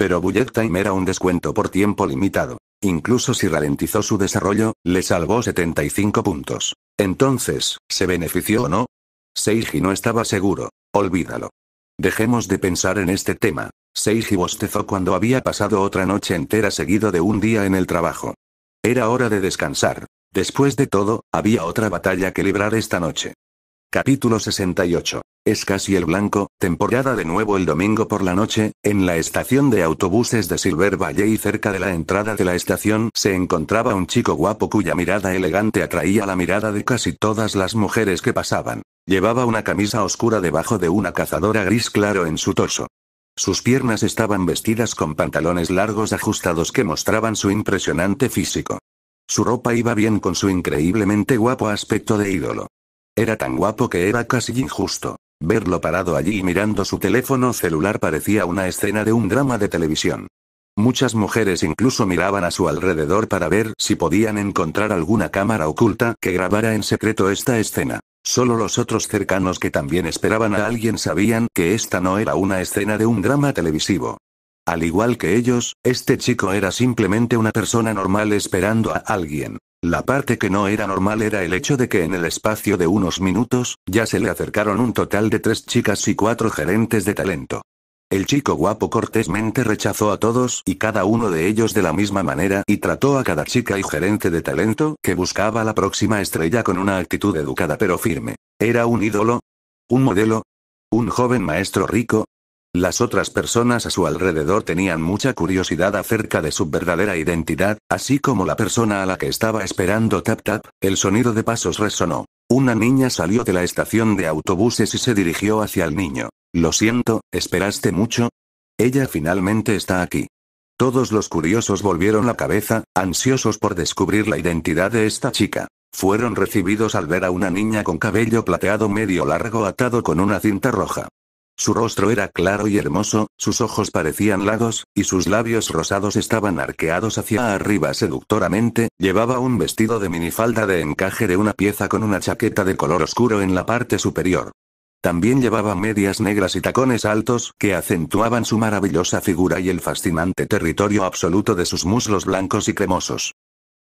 Pero Bullet Time era un descuento por tiempo limitado. Incluso si ralentizó su desarrollo, le salvó 75 puntos. Entonces, ¿se benefició o no? Seiji no estaba seguro. Olvídalo. Dejemos de pensar en este tema. Seiji bostezó cuando había pasado otra noche entera seguido de un día en el trabajo. Era hora de descansar. Después de todo, había otra batalla que librar esta noche. Capítulo 68. Es casi el blanco, temporada de nuevo el domingo por la noche, en la estación de autobuses de Silver Valley cerca de la entrada de la estación se encontraba un chico guapo cuya mirada elegante atraía la mirada de casi todas las mujeres que pasaban. Llevaba una camisa oscura debajo de una cazadora gris claro en su torso. Sus piernas estaban vestidas con pantalones largos ajustados que mostraban su impresionante físico. Su ropa iba bien con su increíblemente guapo aspecto de ídolo. Era tan guapo que era casi injusto. Verlo parado allí mirando su teléfono celular parecía una escena de un drama de televisión. Muchas mujeres incluso miraban a su alrededor para ver si podían encontrar alguna cámara oculta que grabara en secreto esta escena. Solo los otros cercanos que también esperaban a alguien sabían que esta no era una escena de un drama televisivo. Al igual que ellos, este chico era simplemente una persona normal esperando a alguien. La parte que no era normal era el hecho de que en el espacio de unos minutos, ya se le acercaron un total de tres chicas y cuatro gerentes de talento. El chico guapo cortésmente rechazó a todos y cada uno de ellos de la misma manera y trató a cada chica y gerente de talento que buscaba la próxima estrella con una actitud educada pero firme. Era un ídolo, un modelo, un joven maestro rico, las otras personas a su alrededor tenían mucha curiosidad acerca de su verdadera identidad, así como la persona a la que estaba esperando Tap Tap, el sonido de pasos resonó. Una niña salió de la estación de autobuses y se dirigió hacia el niño. Lo siento, ¿esperaste mucho? Ella finalmente está aquí. Todos los curiosos volvieron la cabeza, ansiosos por descubrir la identidad de esta chica. Fueron recibidos al ver a una niña con cabello plateado medio largo atado con una cinta roja. Su rostro era claro y hermoso, sus ojos parecían lagos, y sus labios rosados estaban arqueados hacia arriba seductoramente, llevaba un vestido de minifalda de encaje de una pieza con una chaqueta de color oscuro en la parte superior. También llevaba medias negras y tacones altos que acentuaban su maravillosa figura y el fascinante territorio absoluto de sus muslos blancos y cremosos.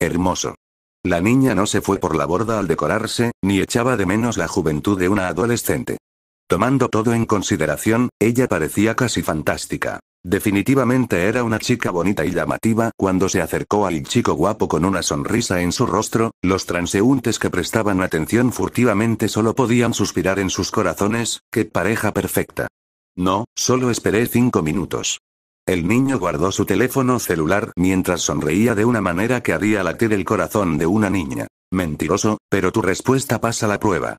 Hermoso. La niña no se fue por la borda al decorarse, ni echaba de menos la juventud de una adolescente. Tomando todo en consideración, ella parecía casi fantástica. Definitivamente era una chica bonita y llamativa, cuando se acercó al chico guapo con una sonrisa en su rostro, los transeúntes que prestaban atención furtivamente solo podían suspirar en sus corazones, qué pareja perfecta. No, solo esperé cinco minutos. El niño guardó su teléfono celular mientras sonreía de una manera que haría latir el corazón de una niña. Mentiroso, pero tu respuesta pasa la prueba.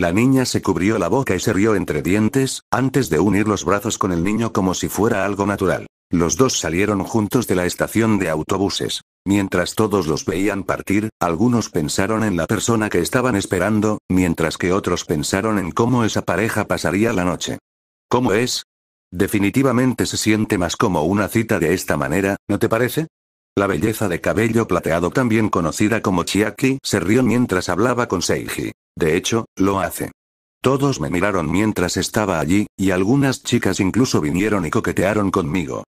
La niña se cubrió la boca y se rió entre dientes, antes de unir los brazos con el niño como si fuera algo natural. Los dos salieron juntos de la estación de autobuses. Mientras todos los veían partir, algunos pensaron en la persona que estaban esperando, mientras que otros pensaron en cómo esa pareja pasaría la noche. ¿Cómo es? Definitivamente se siente más como una cita de esta manera, ¿no te parece? La belleza de cabello plateado también conocida como Chiaki se rió mientras hablaba con Seiji. De hecho, lo hace. Todos me miraron mientras estaba allí, y algunas chicas incluso vinieron y coquetearon conmigo.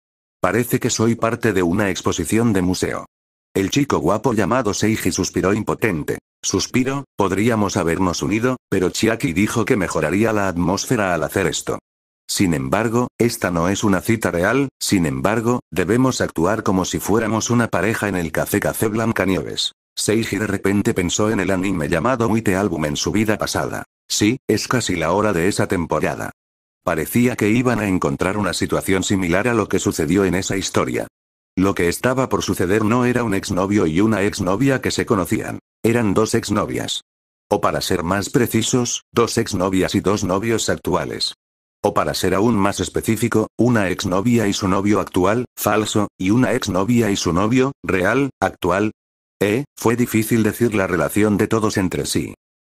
Parece que soy parte de una exposición de museo. El chico guapo llamado Seiji suspiró impotente. Suspiro, podríamos habernos unido, pero Chiaki dijo que mejoraría la atmósfera al hacer esto. Sin embargo, esta no es una cita real, sin embargo, debemos actuar como si fuéramos una pareja en el Café Café Nieves. Seiji de repente pensó en el anime llamado Muite Album en su vida pasada. Sí, es casi la hora de esa temporada. Parecía que iban a encontrar una situación similar a lo que sucedió en esa historia. Lo que estaba por suceder no era un exnovio y una exnovia que se conocían. Eran dos exnovias. O para ser más precisos, dos exnovias y dos novios actuales. O para ser aún más específico, una exnovia y su novio actual, falso, y una exnovia y su novio, real, actual, eh, fue difícil decir la relación de todos entre sí.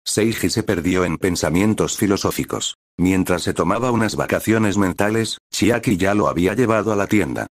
Seiji se perdió en pensamientos filosóficos. Mientras se tomaba unas vacaciones mentales, Chiaki ya lo había llevado a la tienda.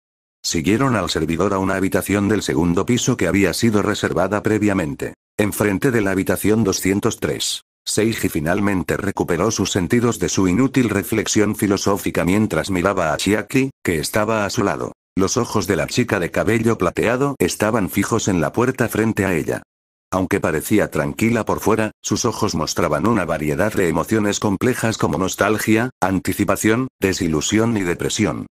Siguieron al servidor a una habitación del segundo piso que había sido reservada previamente. Enfrente de la habitación 203. Seiji finalmente recuperó sus sentidos de su inútil reflexión filosófica mientras miraba a Chiaki, que estaba a su lado. Los ojos de la chica de cabello plateado estaban fijos en la puerta frente a ella. Aunque parecía tranquila por fuera, sus ojos mostraban una variedad de emociones complejas como nostalgia, anticipación, desilusión y depresión.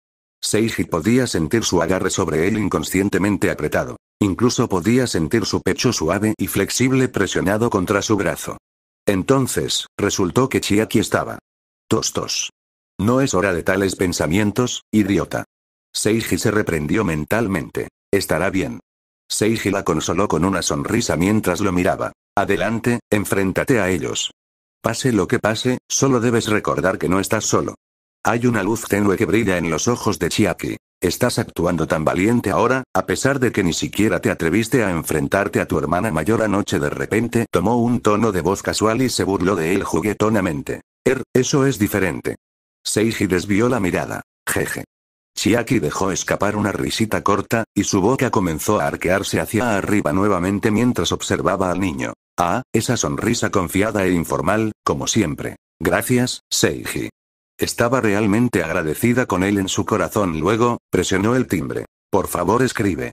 Seiji podía sentir su agarre sobre él inconscientemente apretado. Incluso podía sentir su pecho suave y flexible presionado contra su brazo. Entonces, resultó que Chiaki estaba. Tostos. No es hora de tales pensamientos, idiota. Seiji se reprendió mentalmente. Estará bien. Seiji la consoló con una sonrisa mientras lo miraba. Adelante, enfréntate a ellos. Pase lo que pase, solo debes recordar que no estás solo. Hay una luz tenue que brilla en los ojos de Chiaki. Estás actuando tan valiente ahora, a pesar de que ni siquiera te atreviste a enfrentarte a tu hermana mayor anoche. De repente tomó un tono de voz casual y se burló de él juguetonamente. Er, eso es diferente. Seiji desvió la mirada. Jeje. Chiaki dejó escapar una risita corta, y su boca comenzó a arquearse hacia arriba nuevamente mientras observaba al niño. Ah, esa sonrisa confiada e informal, como siempre. Gracias, Seiji. Estaba realmente agradecida con él en su corazón. Luego, presionó el timbre. Por favor, escribe.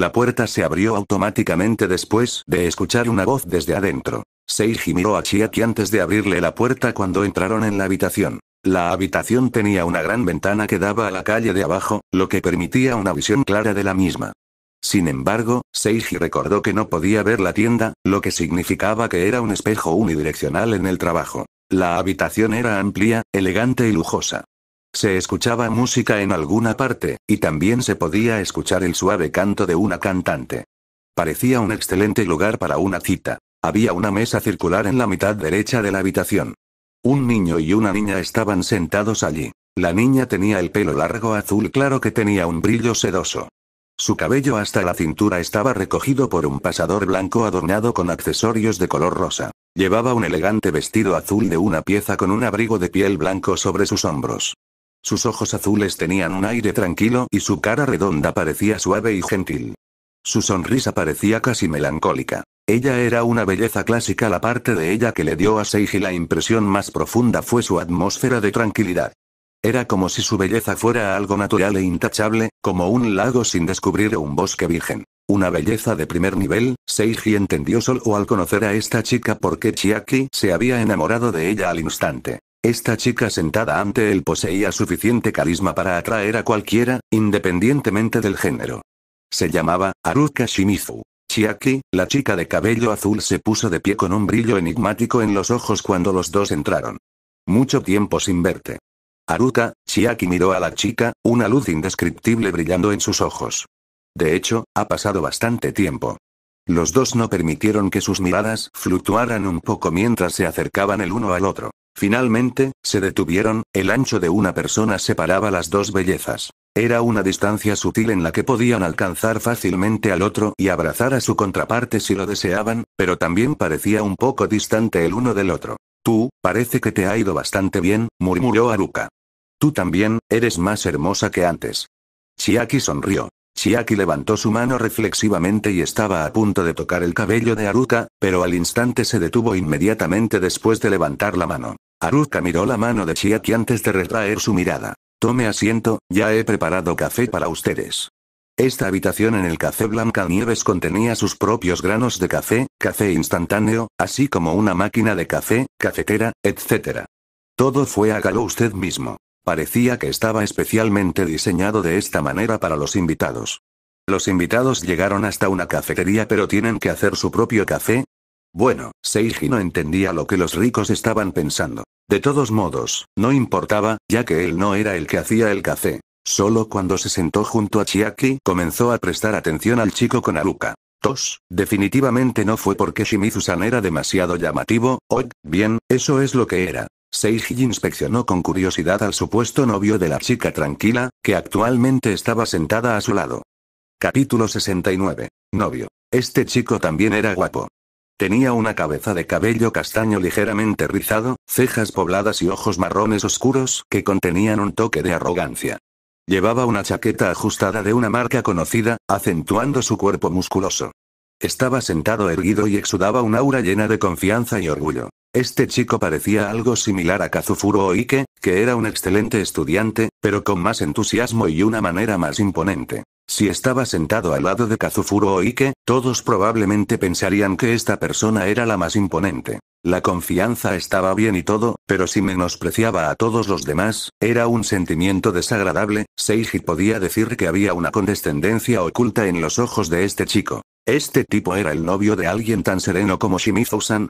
La puerta se abrió automáticamente después de escuchar una voz desde adentro. Seiji miró a Chiaki antes de abrirle la puerta cuando entraron en la habitación. La habitación tenía una gran ventana que daba a la calle de abajo, lo que permitía una visión clara de la misma. Sin embargo, Seiji recordó que no podía ver la tienda, lo que significaba que era un espejo unidireccional en el trabajo. La habitación era amplia, elegante y lujosa. Se escuchaba música en alguna parte, y también se podía escuchar el suave canto de una cantante. Parecía un excelente lugar para una cita. Había una mesa circular en la mitad derecha de la habitación. Un niño y una niña estaban sentados allí. La niña tenía el pelo largo azul claro que tenía un brillo sedoso. Su cabello hasta la cintura estaba recogido por un pasador blanco adornado con accesorios de color rosa. Llevaba un elegante vestido azul de una pieza con un abrigo de piel blanco sobre sus hombros. Sus ojos azules tenían un aire tranquilo y su cara redonda parecía suave y gentil. Su sonrisa parecía casi melancólica. Ella era una belleza clásica, la parte de ella que le dio a Seiji la impresión más profunda fue su atmósfera de tranquilidad. Era como si su belleza fuera algo natural e intachable, como un lago sin descubrir o un bosque virgen. Una belleza de primer nivel, Seiji entendió solo al conocer a esta chica porque Chiaki se había enamorado de ella al instante. Esta chica sentada ante él poseía suficiente carisma para atraer a cualquiera, independientemente del género. Se llamaba Haruka Shimizu. Chiaki, la chica de cabello azul se puso de pie con un brillo enigmático en los ojos cuando los dos entraron. Mucho tiempo sin verte. Haruka, Chiaki miró a la chica, una luz indescriptible brillando en sus ojos. De hecho, ha pasado bastante tiempo. Los dos no permitieron que sus miradas fluctuaran un poco mientras se acercaban el uno al otro. Finalmente, se detuvieron, el ancho de una persona separaba las dos bellezas. Era una distancia sutil en la que podían alcanzar fácilmente al otro y abrazar a su contraparte si lo deseaban, pero también parecía un poco distante el uno del otro. Tú, parece que te ha ido bastante bien, murmuró Aruka. Tú también, eres más hermosa que antes. Chiaki sonrió. Chiaki levantó su mano reflexivamente y estaba a punto de tocar el cabello de Aruka, pero al instante se detuvo inmediatamente después de levantar la mano. Haruka miró la mano de Chiaki antes de retraer su mirada. Tome asiento, ya he preparado café para ustedes. Esta habitación en el café Blanca Nieves contenía sus propios granos de café, café instantáneo, así como una máquina de café, cafetera, etc. Todo fue hágalo usted mismo. Parecía que estaba especialmente diseñado de esta manera para los invitados. Los invitados llegaron hasta una cafetería pero tienen que hacer su propio café, bueno, Seiji no entendía lo que los ricos estaban pensando. De todos modos, no importaba, ya que él no era el que hacía el café. Solo cuando se sentó junto a Chiaki comenzó a prestar atención al chico con Aruka. Tos, definitivamente no fue porque Shimizu-san era demasiado llamativo, hoy, bien, eso es lo que era. Seiji inspeccionó con curiosidad al supuesto novio de la chica tranquila, que actualmente estaba sentada a su lado. Capítulo 69. Novio. Este chico también era guapo. Tenía una cabeza de cabello castaño ligeramente rizado, cejas pobladas y ojos marrones oscuros que contenían un toque de arrogancia. Llevaba una chaqueta ajustada de una marca conocida, acentuando su cuerpo musculoso. Estaba sentado erguido y exudaba un aura llena de confianza y orgullo. Este chico parecía algo similar a Kazufuro Oike, que era un excelente estudiante, pero con más entusiasmo y una manera más imponente. Si estaba sentado al lado de Kazufuro Oike, todos probablemente pensarían que esta persona era la más imponente. La confianza estaba bien y todo, pero si menospreciaba a todos los demás, era un sentimiento desagradable. Seiji podía decir que había una condescendencia oculta en los ojos de este chico. ¿Este tipo era el novio de alguien tan sereno como Shimizu-san?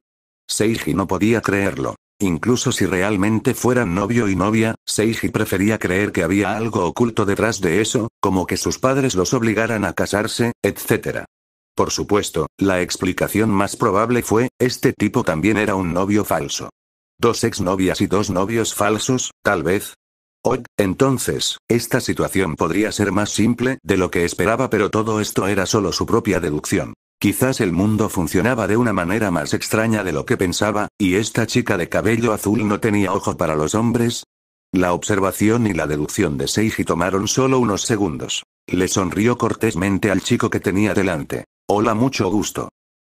Seiji no podía creerlo. Incluso si realmente fueran novio y novia, Seiji prefería creer que había algo oculto detrás de eso, como que sus padres los obligaran a casarse, etc. Por supuesto, la explicación más probable fue, este tipo también era un novio falso. Dos exnovias y dos novios falsos, tal vez. Hoy, entonces, esta situación podría ser más simple de lo que esperaba pero todo esto era solo su propia deducción. Quizás el mundo funcionaba de una manera más extraña de lo que pensaba, y esta chica de cabello azul no tenía ojo para los hombres. La observación y la deducción de Seiji tomaron solo unos segundos. Le sonrió cortésmente al chico que tenía delante. Hola, mucho gusto.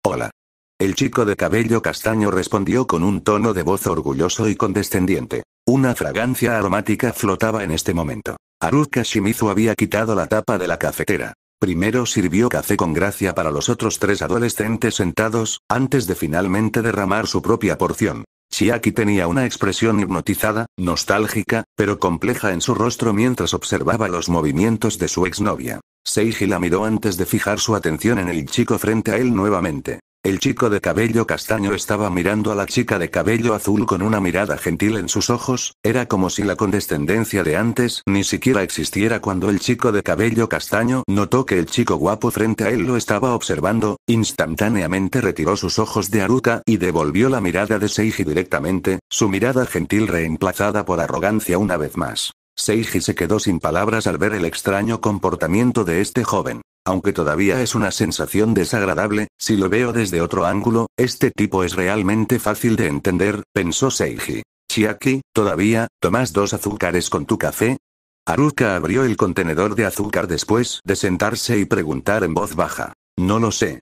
Hola. El chico de cabello castaño respondió con un tono de voz orgulloso y condescendiente. Una fragancia aromática flotaba en este momento. Haruka Shimizu había quitado la tapa de la cafetera. Primero sirvió café con gracia para los otros tres adolescentes sentados, antes de finalmente derramar su propia porción. Chiaki tenía una expresión hipnotizada, nostálgica, pero compleja en su rostro mientras observaba los movimientos de su exnovia. Seiji la miró antes de fijar su atención en el chico frente a él nuevamente. El chico de cabello castaño estaba mirando a la chica de cabello azul con una mirada gentil en sus ojos, era como si la condescendencia de antes ni siquiera existiera cuando el chico de cabello castaño notó que el chico guapo frente a él lo estaba observando, instantáneamente retiró sus ojos de Aruka y devolvió la mirada de Seiji directamente, su mirada gentil reemplazada por arrogancia una vez más. Seiji se quedó sin palabras al ver el extraño comportamiento de este joven. Aunque todavía es una sensación desagradable, si lo veo desde otro ángulo, este tipo es realmente fácil de entender, pensó Seiji. Chiaki, todavía, ¿tomas dos azúcares con tu café? Aruka abrió el contenedor de azúcar después de sentarse y preguntar en voz baja. No lo sé.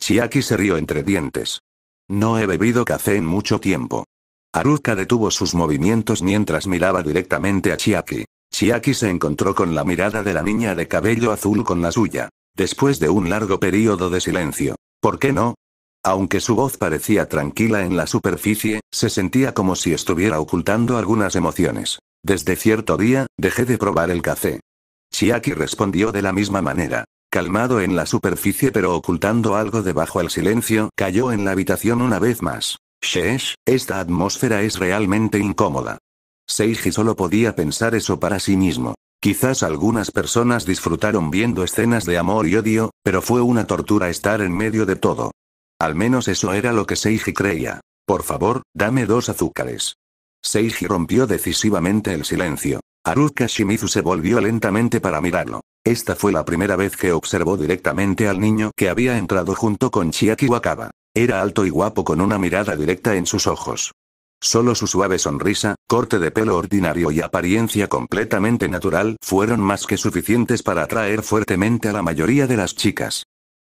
Chiaki se rió entre dientes. No he bebido café en mucho tiempo. Aruka detuvo sus movimientos mientras miraba directamente a Chiaki. Chiaki se encontró con la mirada de la niña de cabello azul con la suya. Después de un largo período de silencio. ¿Por qué no? Aunque su voz parecía tranquila en la superficie, se sentía como si estuviera ocultando algunas emociones. Desde cierto día, dejé de probar el café. Chiaki respondió de la misma manera. Calmado en la superficie pero ocultando algo debajo el silencio, cayó en la habitación una vez más. Shesh, esta atmósfera es realmente incómoda. Seiji solo podía pensar eso para sí mismo. Quizás algunas personas disfrutaron viendo escenas de amor y odio, pero fue una tortura estar en medio de todo. Al menos eso era lo que Seiji creía. Por favor, dame dos azúcares. Seiji rompió decisivamente el silencio. Haruka Shimizu se volvió lentamente para mirarlo. Esta fue la primera vez que observó directamente al niño que había entrado junto con Chiaki Wakaba. Era alto y guapo con una mirada directa en sus ojos. Solo su suave sonrisa, corte de pelo ordinario y apariencia completamente natural fueron más que suficientes para atraer fuertemente a la mayoría de las chicas.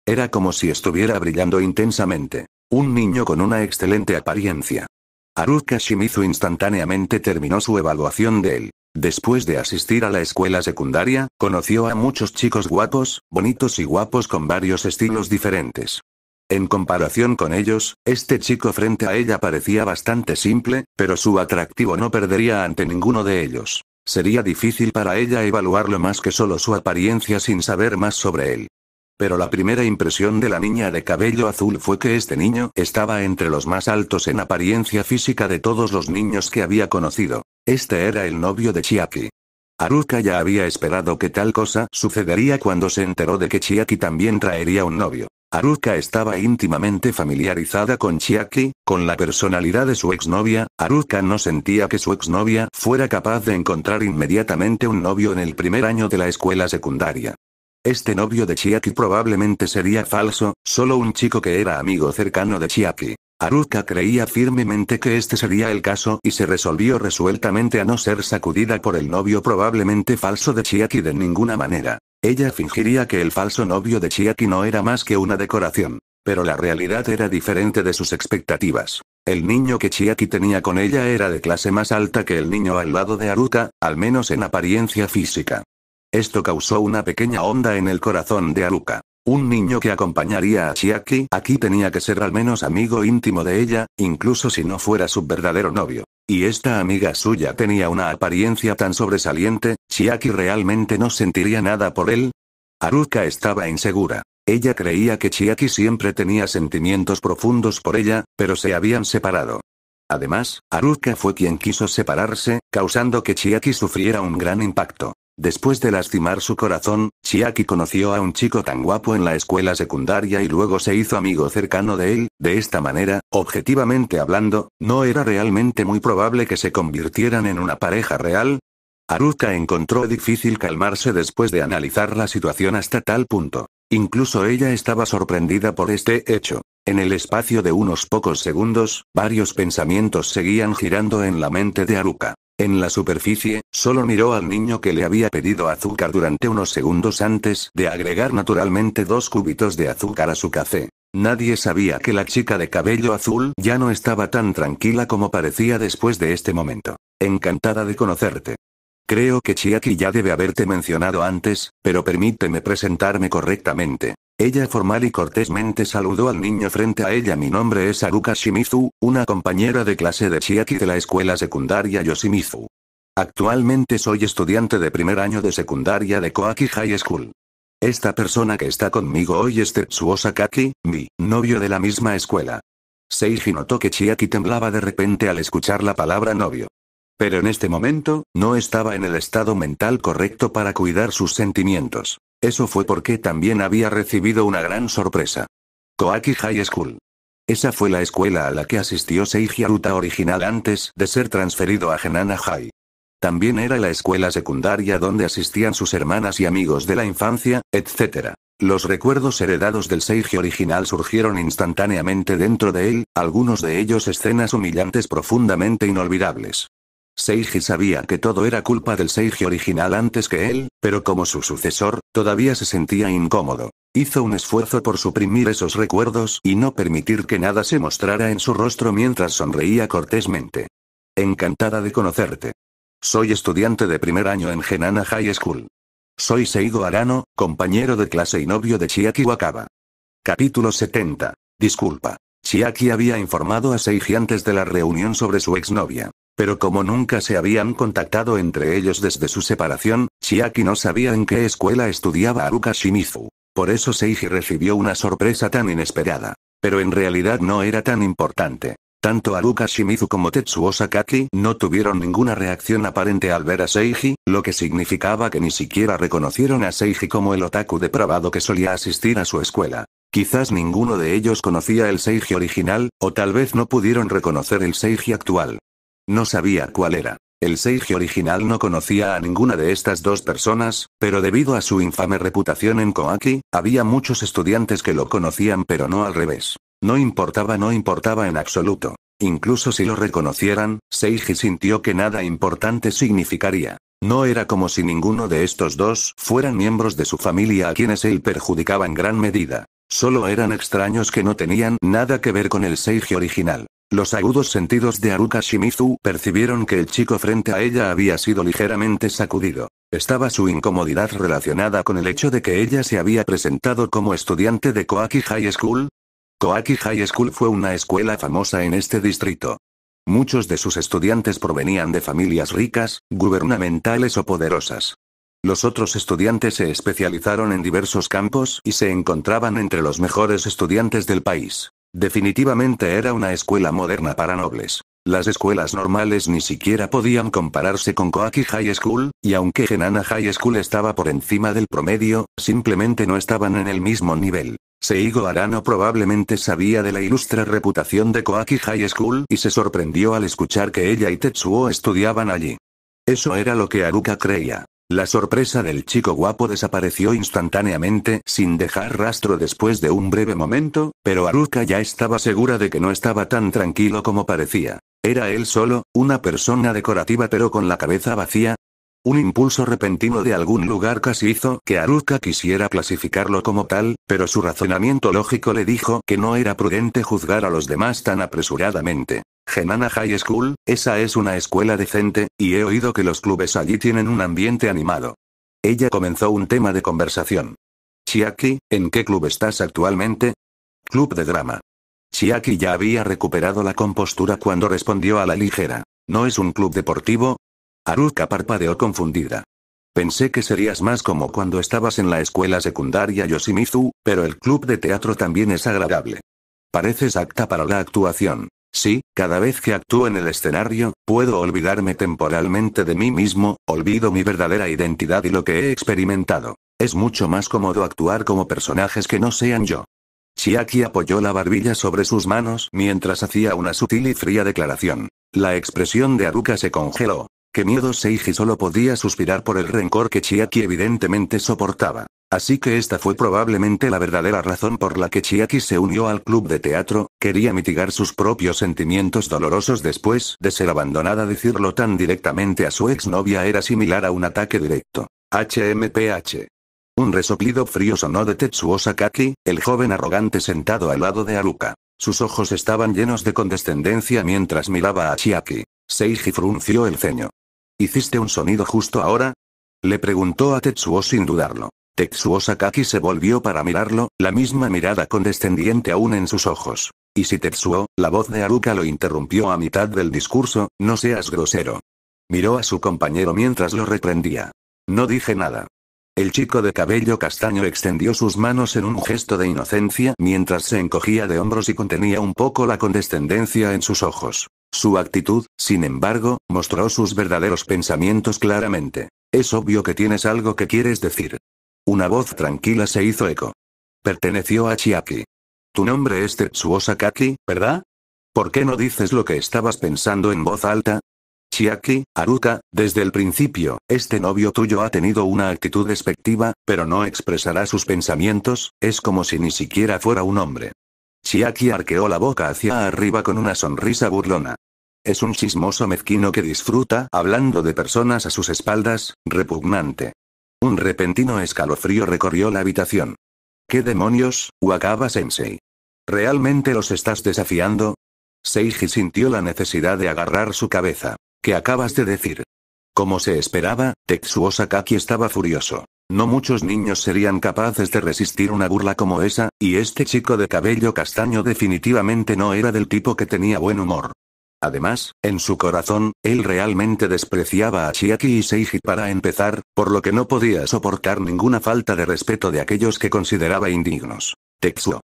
Era como si estuviera brillando intensamente. Un niño con una excelente apariencia. Haruka Shimizu instantáneamente terminó su evaluación de él. Después de asistir a la escuela secundaria, conoció a muchos chicos guapos, bonitos y guapos con varios estilos diferentes. En comparación con ellos, este chico frente a ella parecía bastante simple, pero su atractivo no perdería ante ninguno de ellos. Sería difícil para ella evaluarlo más que solo su apariencia sin saber más sobre él. Pero la primera impresión de la niña de cabello azul fue que este niño estaba entre los más altos en apariencia física de todos los niños que había conocido. Este era el novio de Chiaki. Haruka ya había esperado que tal cosa sucedería cuando se enteró de que Chiaki también traería un novio. Aruka estaba íntimamente familiarizada con Chiaki, con la personalidad de su exnovia, Aruka no sentía que su exnovia fuera capaz de encontrar inmediatamente un novio en el primer año de la escuela secundaria. Este novio de Chiaki probablemente sería falso, solo un chico que era amigo cercano de Chiaki. Aruka creía firmemente que este sería el caso y se resolvió resueltamente a no ser sacudida por el novio probablemente falso de Chiaki de ninguna manera. Ella fingiría que el falso novio de Chiaki no era más que una decoración. Pero la realidad era diferente de sus expectativas. El niño que Chiaki tenía con ella era de clase más alta que el niño al lado de Aruka, al menos en apariencia física. Esto causó una pequeña onda en el corazón de Aruka. Un niño que acompañaría a Chiaki, aquí tenía que ser al menos amigo íntimo de ella, incluso si no fuera su verdadero novio. Y esta amiga suya tenía una apariencia tan sobresaliente, Chiaki realmente no sentiría nada por él. Haruka estaba insegura. Ella creía que Chiaki siempre tenía sentimientos profundos por ella, pero se habían separado. Además, Haruka fue quien quiso separarse, causando que Chiaki sufriera un gran impacto. Después de lastimar su corazón, Chiaki conoció a un chico tan guapo en la escuela secundaria y luego se hizo amigo cercano de él, de esta manera, objetivamente hablando, no era realmente muy probable que se convirtieran en una pareja real. Aruka encontró difícil calmarse después de analizar la situación hasta tal punto. Incluso ella estaba sorprendida por este hecho. En el espacio de unos pocos segundos, varios pensamientos seguían girando en la mente de Aruka. En la superficie, solo miró al niño que le había pedido azúcar durante unos segundos antes de agregar naturalmente dos cubitos de azúcar a su café. Nadie sabía que la chica de cabello azul ya no estaba tan tranquila como parecía después de este momento. Encantada de conocerte. Creo que Chiaki ya debe haberte mencionado antes, pero permíteme presentarme correctamente. Ella formal y cortésmente saludó al niño frente a ella. Mi nombre es Aruka Shimizu, una compañera de clase de Chiaki de la escuela secundaria Yoshimizu. Actualmente soy estudiante de primer año de secundaria de Koaki High School. Esta persona que está conmigo hoy es Tetsuo Sakaki, mi novio de la misma escuela. Seiji notó que Chiaki temblaba de repente al escuchar la palabra novio. Pero en este momento, no estaba en el estado mental correcto para cuidar sus sentimientos. Eso fue porque también había recibido una gran sorpresa. Koaki High School. Esa fue la escuela a la que asistió Seiji Aruta original antes de ser transferido a Genana High. También era la escuela secundaria donde asistían sus hermanas y amigos de la infancia, etc. Los recuerdos heredados del Seiji original surgieron instantáneamente dentro de él, algunos de ellos escenas humillantes profundamente inolvidables. Seiji sabía que todo era culpa del Seiji original antes que él, pero como su sucesor, todavía se sentía incómodo. Hizo un esfuerzo por suprimir esos recuerdos y no permitir que nada se mostrara en su rostro mientras sonreía cortésmente. Encantada de conocerte. Soy estudiante de primer año en Genana High School. Soy Seigo Arano, compañero de clase y novio de Chiaki Wakaba. Capítulo 70. Disculpa. Chiaki había informado a Seiji antes de la reunión sobre su exnovia. Pero como nunca se habían contactado entre ellos desde su separación, Chiaki no sabía en qué escuela estudiaba Aruka Shimizu. Por eso Seiji recibió una sorpresa tan inesperada. Pero en realidad no era tan importante. Tanto Aruka Shimizu como Tetsuo Sakaki no tuvieron ninguna reacción aparente al ver a Seiji, lo que significaba que ni siquiera reconocieron a Seiji como el otaku depravado que solía asistir a su escuela. Quizás ninguno de ellos conocía el Seiji original, o tal vez no pudieron reconocer el Seiji actual. No sabía cuál era. El Seiji original no conocía a ninguna de estas dos personas, pero debido a su infame reputación en Koaki, había muchos estudiantes que lo conocían pero no al revés. No importaba, no importaba en absoluto. Incluso si lo reconocieran, Seiji sintió que nada importante significaría. No era como si ninguno de estos dos fueran miembros de su familia a quienes él perjudicaba en gran medida. Solo eran extraños que no tenían nada que ver con el Seiji original. Los agudos sentidos de Aruka Shimizu percibieron que el chico frente a ella había sido ligeramente sacudido. Estaba su incomodidad relacionada con el hecho de que ella se había presentado como estudiante de Koaki High School. Koaki High School fue una escuela famosa en este distrito. Muchos de sus estudiantes provenían de familias ricas, gubernamentales o poderosas. Los otros estudiantes se especializaron en diversos campos y se encontraban entre los mejores estudiantes del país. Definitivamente era una escuela moderna para nobles. Las escuelas normales ni siquiera podían compararse con Koaki High School, y aunque Genana High School estaba por encima del promedio, simplemente no estaban en el mismo nivel. Seigo Arano probablemente sabía de la ilustre reputación de Koaki High School y se sorprendió al escuchar que ella y Tetsuo estudiaban allí. Eso era lo que Aruka creía. La sorpresa del chico guapo desapareció instantáneamente, sin dejar rastro después de un breve momento, pero Aruka ya estaba segura de que no estaba tan tranquilo como parecía. ¿Era él solo, una persona decorativa pero con la cabeza vacía? Un impulso repentino de algún lugar casi hizo que Aruka quisiera clasificarlo como tal, pero su razonamiento lógico le dijo que no era prudente juzgar a los demás tan apresuradamente. Genana High School, esa es una escuela decente, y he oído que los clubes allí tienen un ambiente animado. Ella comenzó un tema de conversación. Chiaki, ¿en qué club estás actualmente? Club de drama. Chiaki ya había recuperado la compostura cuando respondió a la ligera. ¿No es un club deportivo? Aruka parpadeó confundida. Pensé que serías más como cuando estabas en la escuela secundaria Yoshimizu, pero el club de teatro también es agradable. Pareces apta para la actuación. Sí, cada vez que actúo en el escenario, puedo olvidarme temporalmente de mí mismo, olvido mi verdadera identidad y lo que he experimentado. Es mucho más cómodo actuar como personajes que no sean yo. Chiaki apoyó la barbilla sobre sus manos mientras hacía una sutil y fría declaración. La expresión de Aruka se congeló. Qué miedo Seiji solo podía suspirar por el rencor que Chiaki evidentemente soportaba. Así que esta fue probablemente la verdadera razón por la que Chiaki se unió al club de teatro, quería mitigar sus propios sentimientos dolorosos después de ser abandonada. Decirlo tan directamente a su exnovia era similar a un ataque directo. HMPH. Un resoplido frío sonó de Tetsuo Sakaki, el joven arrogante sentado al lado de Aruka. Sus ojos estaban llenos de condescendencia mientras miraba a Chiaki. Seiji frunció el ceño. ¿Hiciste un sonido justo ahora? Le preguntó a Tetsuo sin dudarlo. Tetsuo Sakaki se volvió para mirarlo, la misma mirada condescendiente aún en sus ojos. Y si Tetsuo, la voz de Aruka lo interrumpió a mitad del discurso, no seas grosero. Miró a su compañero mientras lo reprendía. No dije nada. El chico de cabello castaño extendió sus manos en un gesto de inocencia mientras se encogía de hombros y contenía un poco la condescendencia en sus ojos. Su actitud, sin embargo, mostró sus verdaderos pensamientos claramente. Es obvio que tienes algo que quieres decir. Una voz tranquila se hizo eco. Perteneció a Chiaki. Tu nombre es Tetsuo Sakaki, ¿verdad? ¿Por qué no dices lo que estabas pensando en voz alta? Chiaki, Aruka, desde el principio, este novio tuyo ha tenido una actitud despectiva, pero no expresará sus pensamientos, es como si ni siquiera fuera un hombre. Chiaki arqueó la boca hacia arriba con una sonrisa burlona. Es un chismoso mezquino que disfruta hablando de personas a sus espaldas, repugnante. Un repentino escalofrío recorrió la habitación. ¿Qué demonios, Wakaba Sensei? ¿Realmente los estás desafiando? Seiji sintió la necesidad de agarrar su cabeza. ¿Qué acabas de decir? Como se esperaba, Tetsuo Sakaki estaba furioso. No muchos niños serían capaces de resistir una burla como esa, y este chico de cabello castaño definitivamente no era del tipo que tenía buen humor. Además, en su corazón, él realmente despreciaba a Chiaki y Seiji para empezar, por lo que no podía soportar ninguna falta de respeto de aquellos que consideraba indignos. Tetsuo.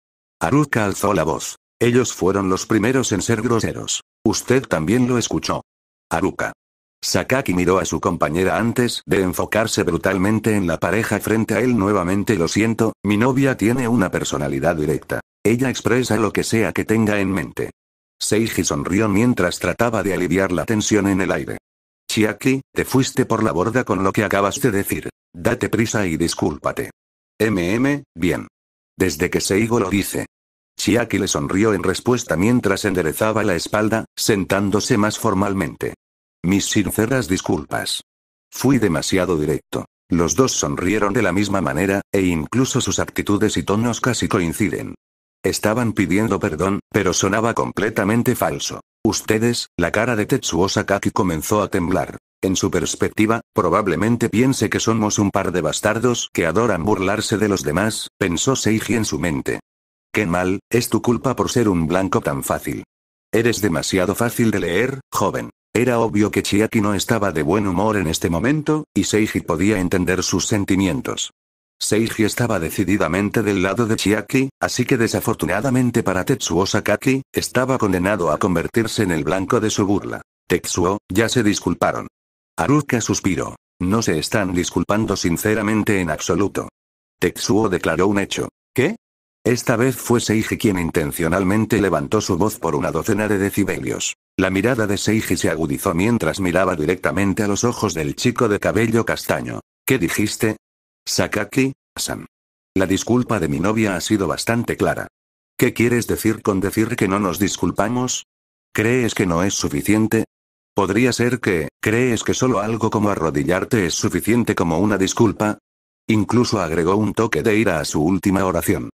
Haruka alzó la voz. Ellos fueron los primeros en ser groseros. Usted también lo escuchó. Haruka. Sakaki miró a su compañera antes de enfocarse brutalmente en la pareja frente a él nuevamente. Lo siento, mi novia tiene una personalidad directa. Ella expresa lo que sea que tenga en mente. Seiji sonrió mientras trataba de aliviar la tensión en el aire. Chiaki, te fuiste por la borda con lo que acabas de decir. Date prisa y discúlpate. MM, bien. Desde que Seigo lo dice. Chiaki le sonrió en respuesta mientras enderezaba la espalda, sentándose más formalmente. Mis sinceras disculpas. Fui demasiado directo. Los dos sonrieron de la misma manera, e incluso sus actitudes y tonos casi coinciden. Estaban pidiendo perdón, pero sonaba completamente falso. Ustedes, la cara de Tetsuo Sakaki comenzó a temblar. En su perspectiva, probablemente piense que somos un par de bastardos que adoran burlarse de los demás, pensó Seiji en su mente. Qué mal, es tu culpa por ser un blanco tan fácil. Eres demasiado fácil de leer, joven. Era obvio que Chiaki no estaba de buen humor en este momento, y Seiji podía entender sus sentimientos. Seiji estaba decididamente del lado de Chiaki, así que desafortunadamente para Tetsuo Sakaki, estaba condenado a convertirse en el blanco de su burla. Tetsuo, ya se disculparon. Haruka suspiró. No se están disculpando sinceramente en absoluto. Tetsuo declaró un hecho. ¿Qué? Esta vez fue Seiji quien intencionalmente levantó su voz por una docena de decibelios. La mirada de Seiji se agudizó mientras miraba directamente a los ojos del chico de cabello castaño. ¿Qué dijiste? Sakaki, Sam. La disculpa de mi novia ha sido bastante clara. ¿Qué quieres decir con decir que no nos disculpamos? ¿Crees que no es suficiente? Podría ser que, ¿crees que solo algo como arrodillarte es suficiente como una disculpa? Incluso agregó un toque de ira a su última oración.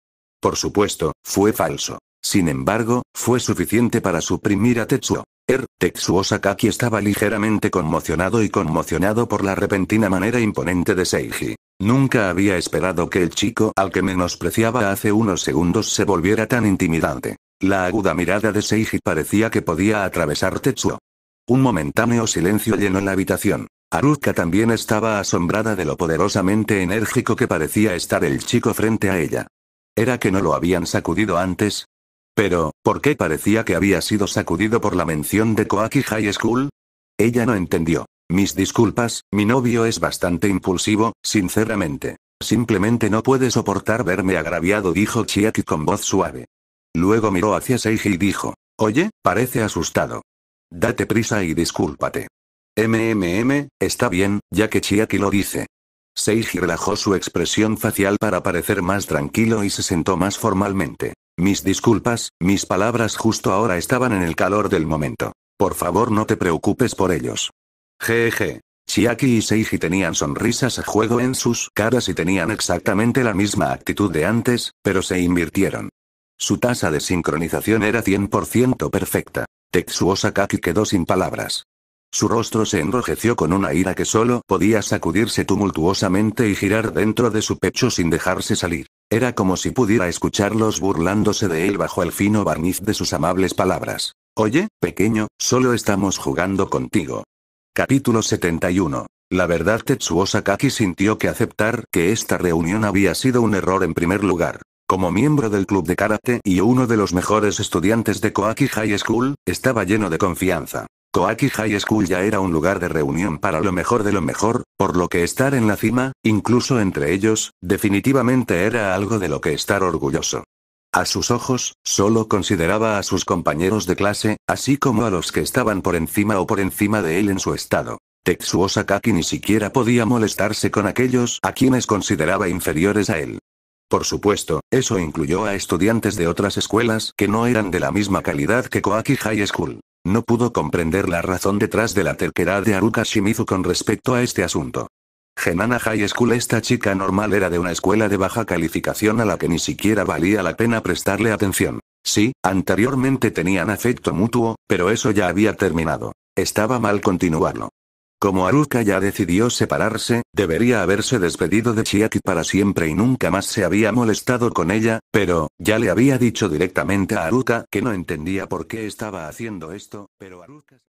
Por supuesto, fue falso. Sin embargo, fue suficiente para suprimir a Tetsuo. Er, Tetsuo Sakaki estaba ligeramente conmocionado y conmocionado por la repentina manera imponente de Seiji. Nunca había esperado que el chico al que menospreciaba hace unos segundos se volviera tan intimidante. La aguda mirada de Seiji parecía que podía atravesar Tetsuo. Un momentáneo silencio llenó la habitación. Aruka también estaba asombrada de lo poderosamente enérgico que parecía estar el chico frente a ella. ¿Era que no lo habían sacudido antes? Pero, ¿por qué parecía que había sido sacudido por la mención de Koaki High School? Ella no entendió. Mis disculpas, mi novio es bastante impulsivo, sinceramente. Simplemente no puede soportar verme agraviado, dijo Chiaki con voz suave. Luego miró hacia Seiji y dijo, Oye, parece asustado. Date prisa y discúlpate. MMM, está bien, ya que Chiaki lo dice. Seiji relajó su expresión facial para parecer más tranquilo y se sentó más formalmente. Mis disculpas, mis palabras justo ahora estaban en el calor del momento. Por favor no te preocupes por ellos. Jeje. Chiaki y Seiji tenían sonrisas a juego en sus caras y tenían exactamente la misma actitud de antes, pero se invirtieron. Su tasa de sincronización era 100% perfecta. Tetsuo Sakaki quedó sin palabras. Su rostro se enrojeció con una ira que solo podía sacudirse tumultuosamente y girar dentro de su pecho sin dejarse salir. Era como si pudiera escucharlos burlándose de él bajo el fino barniz de sus amables palabras. Oye, pequeño, solo estamos jugando contigo. Capítulo 71. La verdad Tetsuo Sakaki sintió que aceptar que esta reunión había sido un error en primer lugar. Como miembro del club de karate y uno de los mejores estudiantes de Koaki High School, estaba lleno de confianza. Koaki High School ya era un lugar de reunión para lo mejor de lo mejor, por lo que estar en la cima, incluso entre ellos, definitivamente era algo de lo que estar orgulloso. A sus ojos, solo consideraba a sus compañeros de clase, así como a los que estaban por encima o por encima de él en su estado. Tetsuo Sakaki ni siquiera podía molestarse con aquellos a quienes consideraba inferiores a él. Por supuesto, eso incluyó a estudiantes de otras escuelas que no eran de la misma calidad que Koaki High School. No pudo comprender la razón detrás de la terquedad de Aruka Shimizu con respecto a este asunto. Genana High School esta chica normal era de una escuela de baja calificación a la que ni siquiera valía la pena prestarle atención. Sí, anteriormente tenían afecto mutuo, pero eso ya había terminado. Estaba mal continuarlo. Como Aruka ya decidió separarse, debería haberse despedido de Chiaki para siempre y nunca más se había molestado con ella, pero, ya le había dicho directamente a Aruka que no entendía por qué estaba haciendo esto, pero Aruka...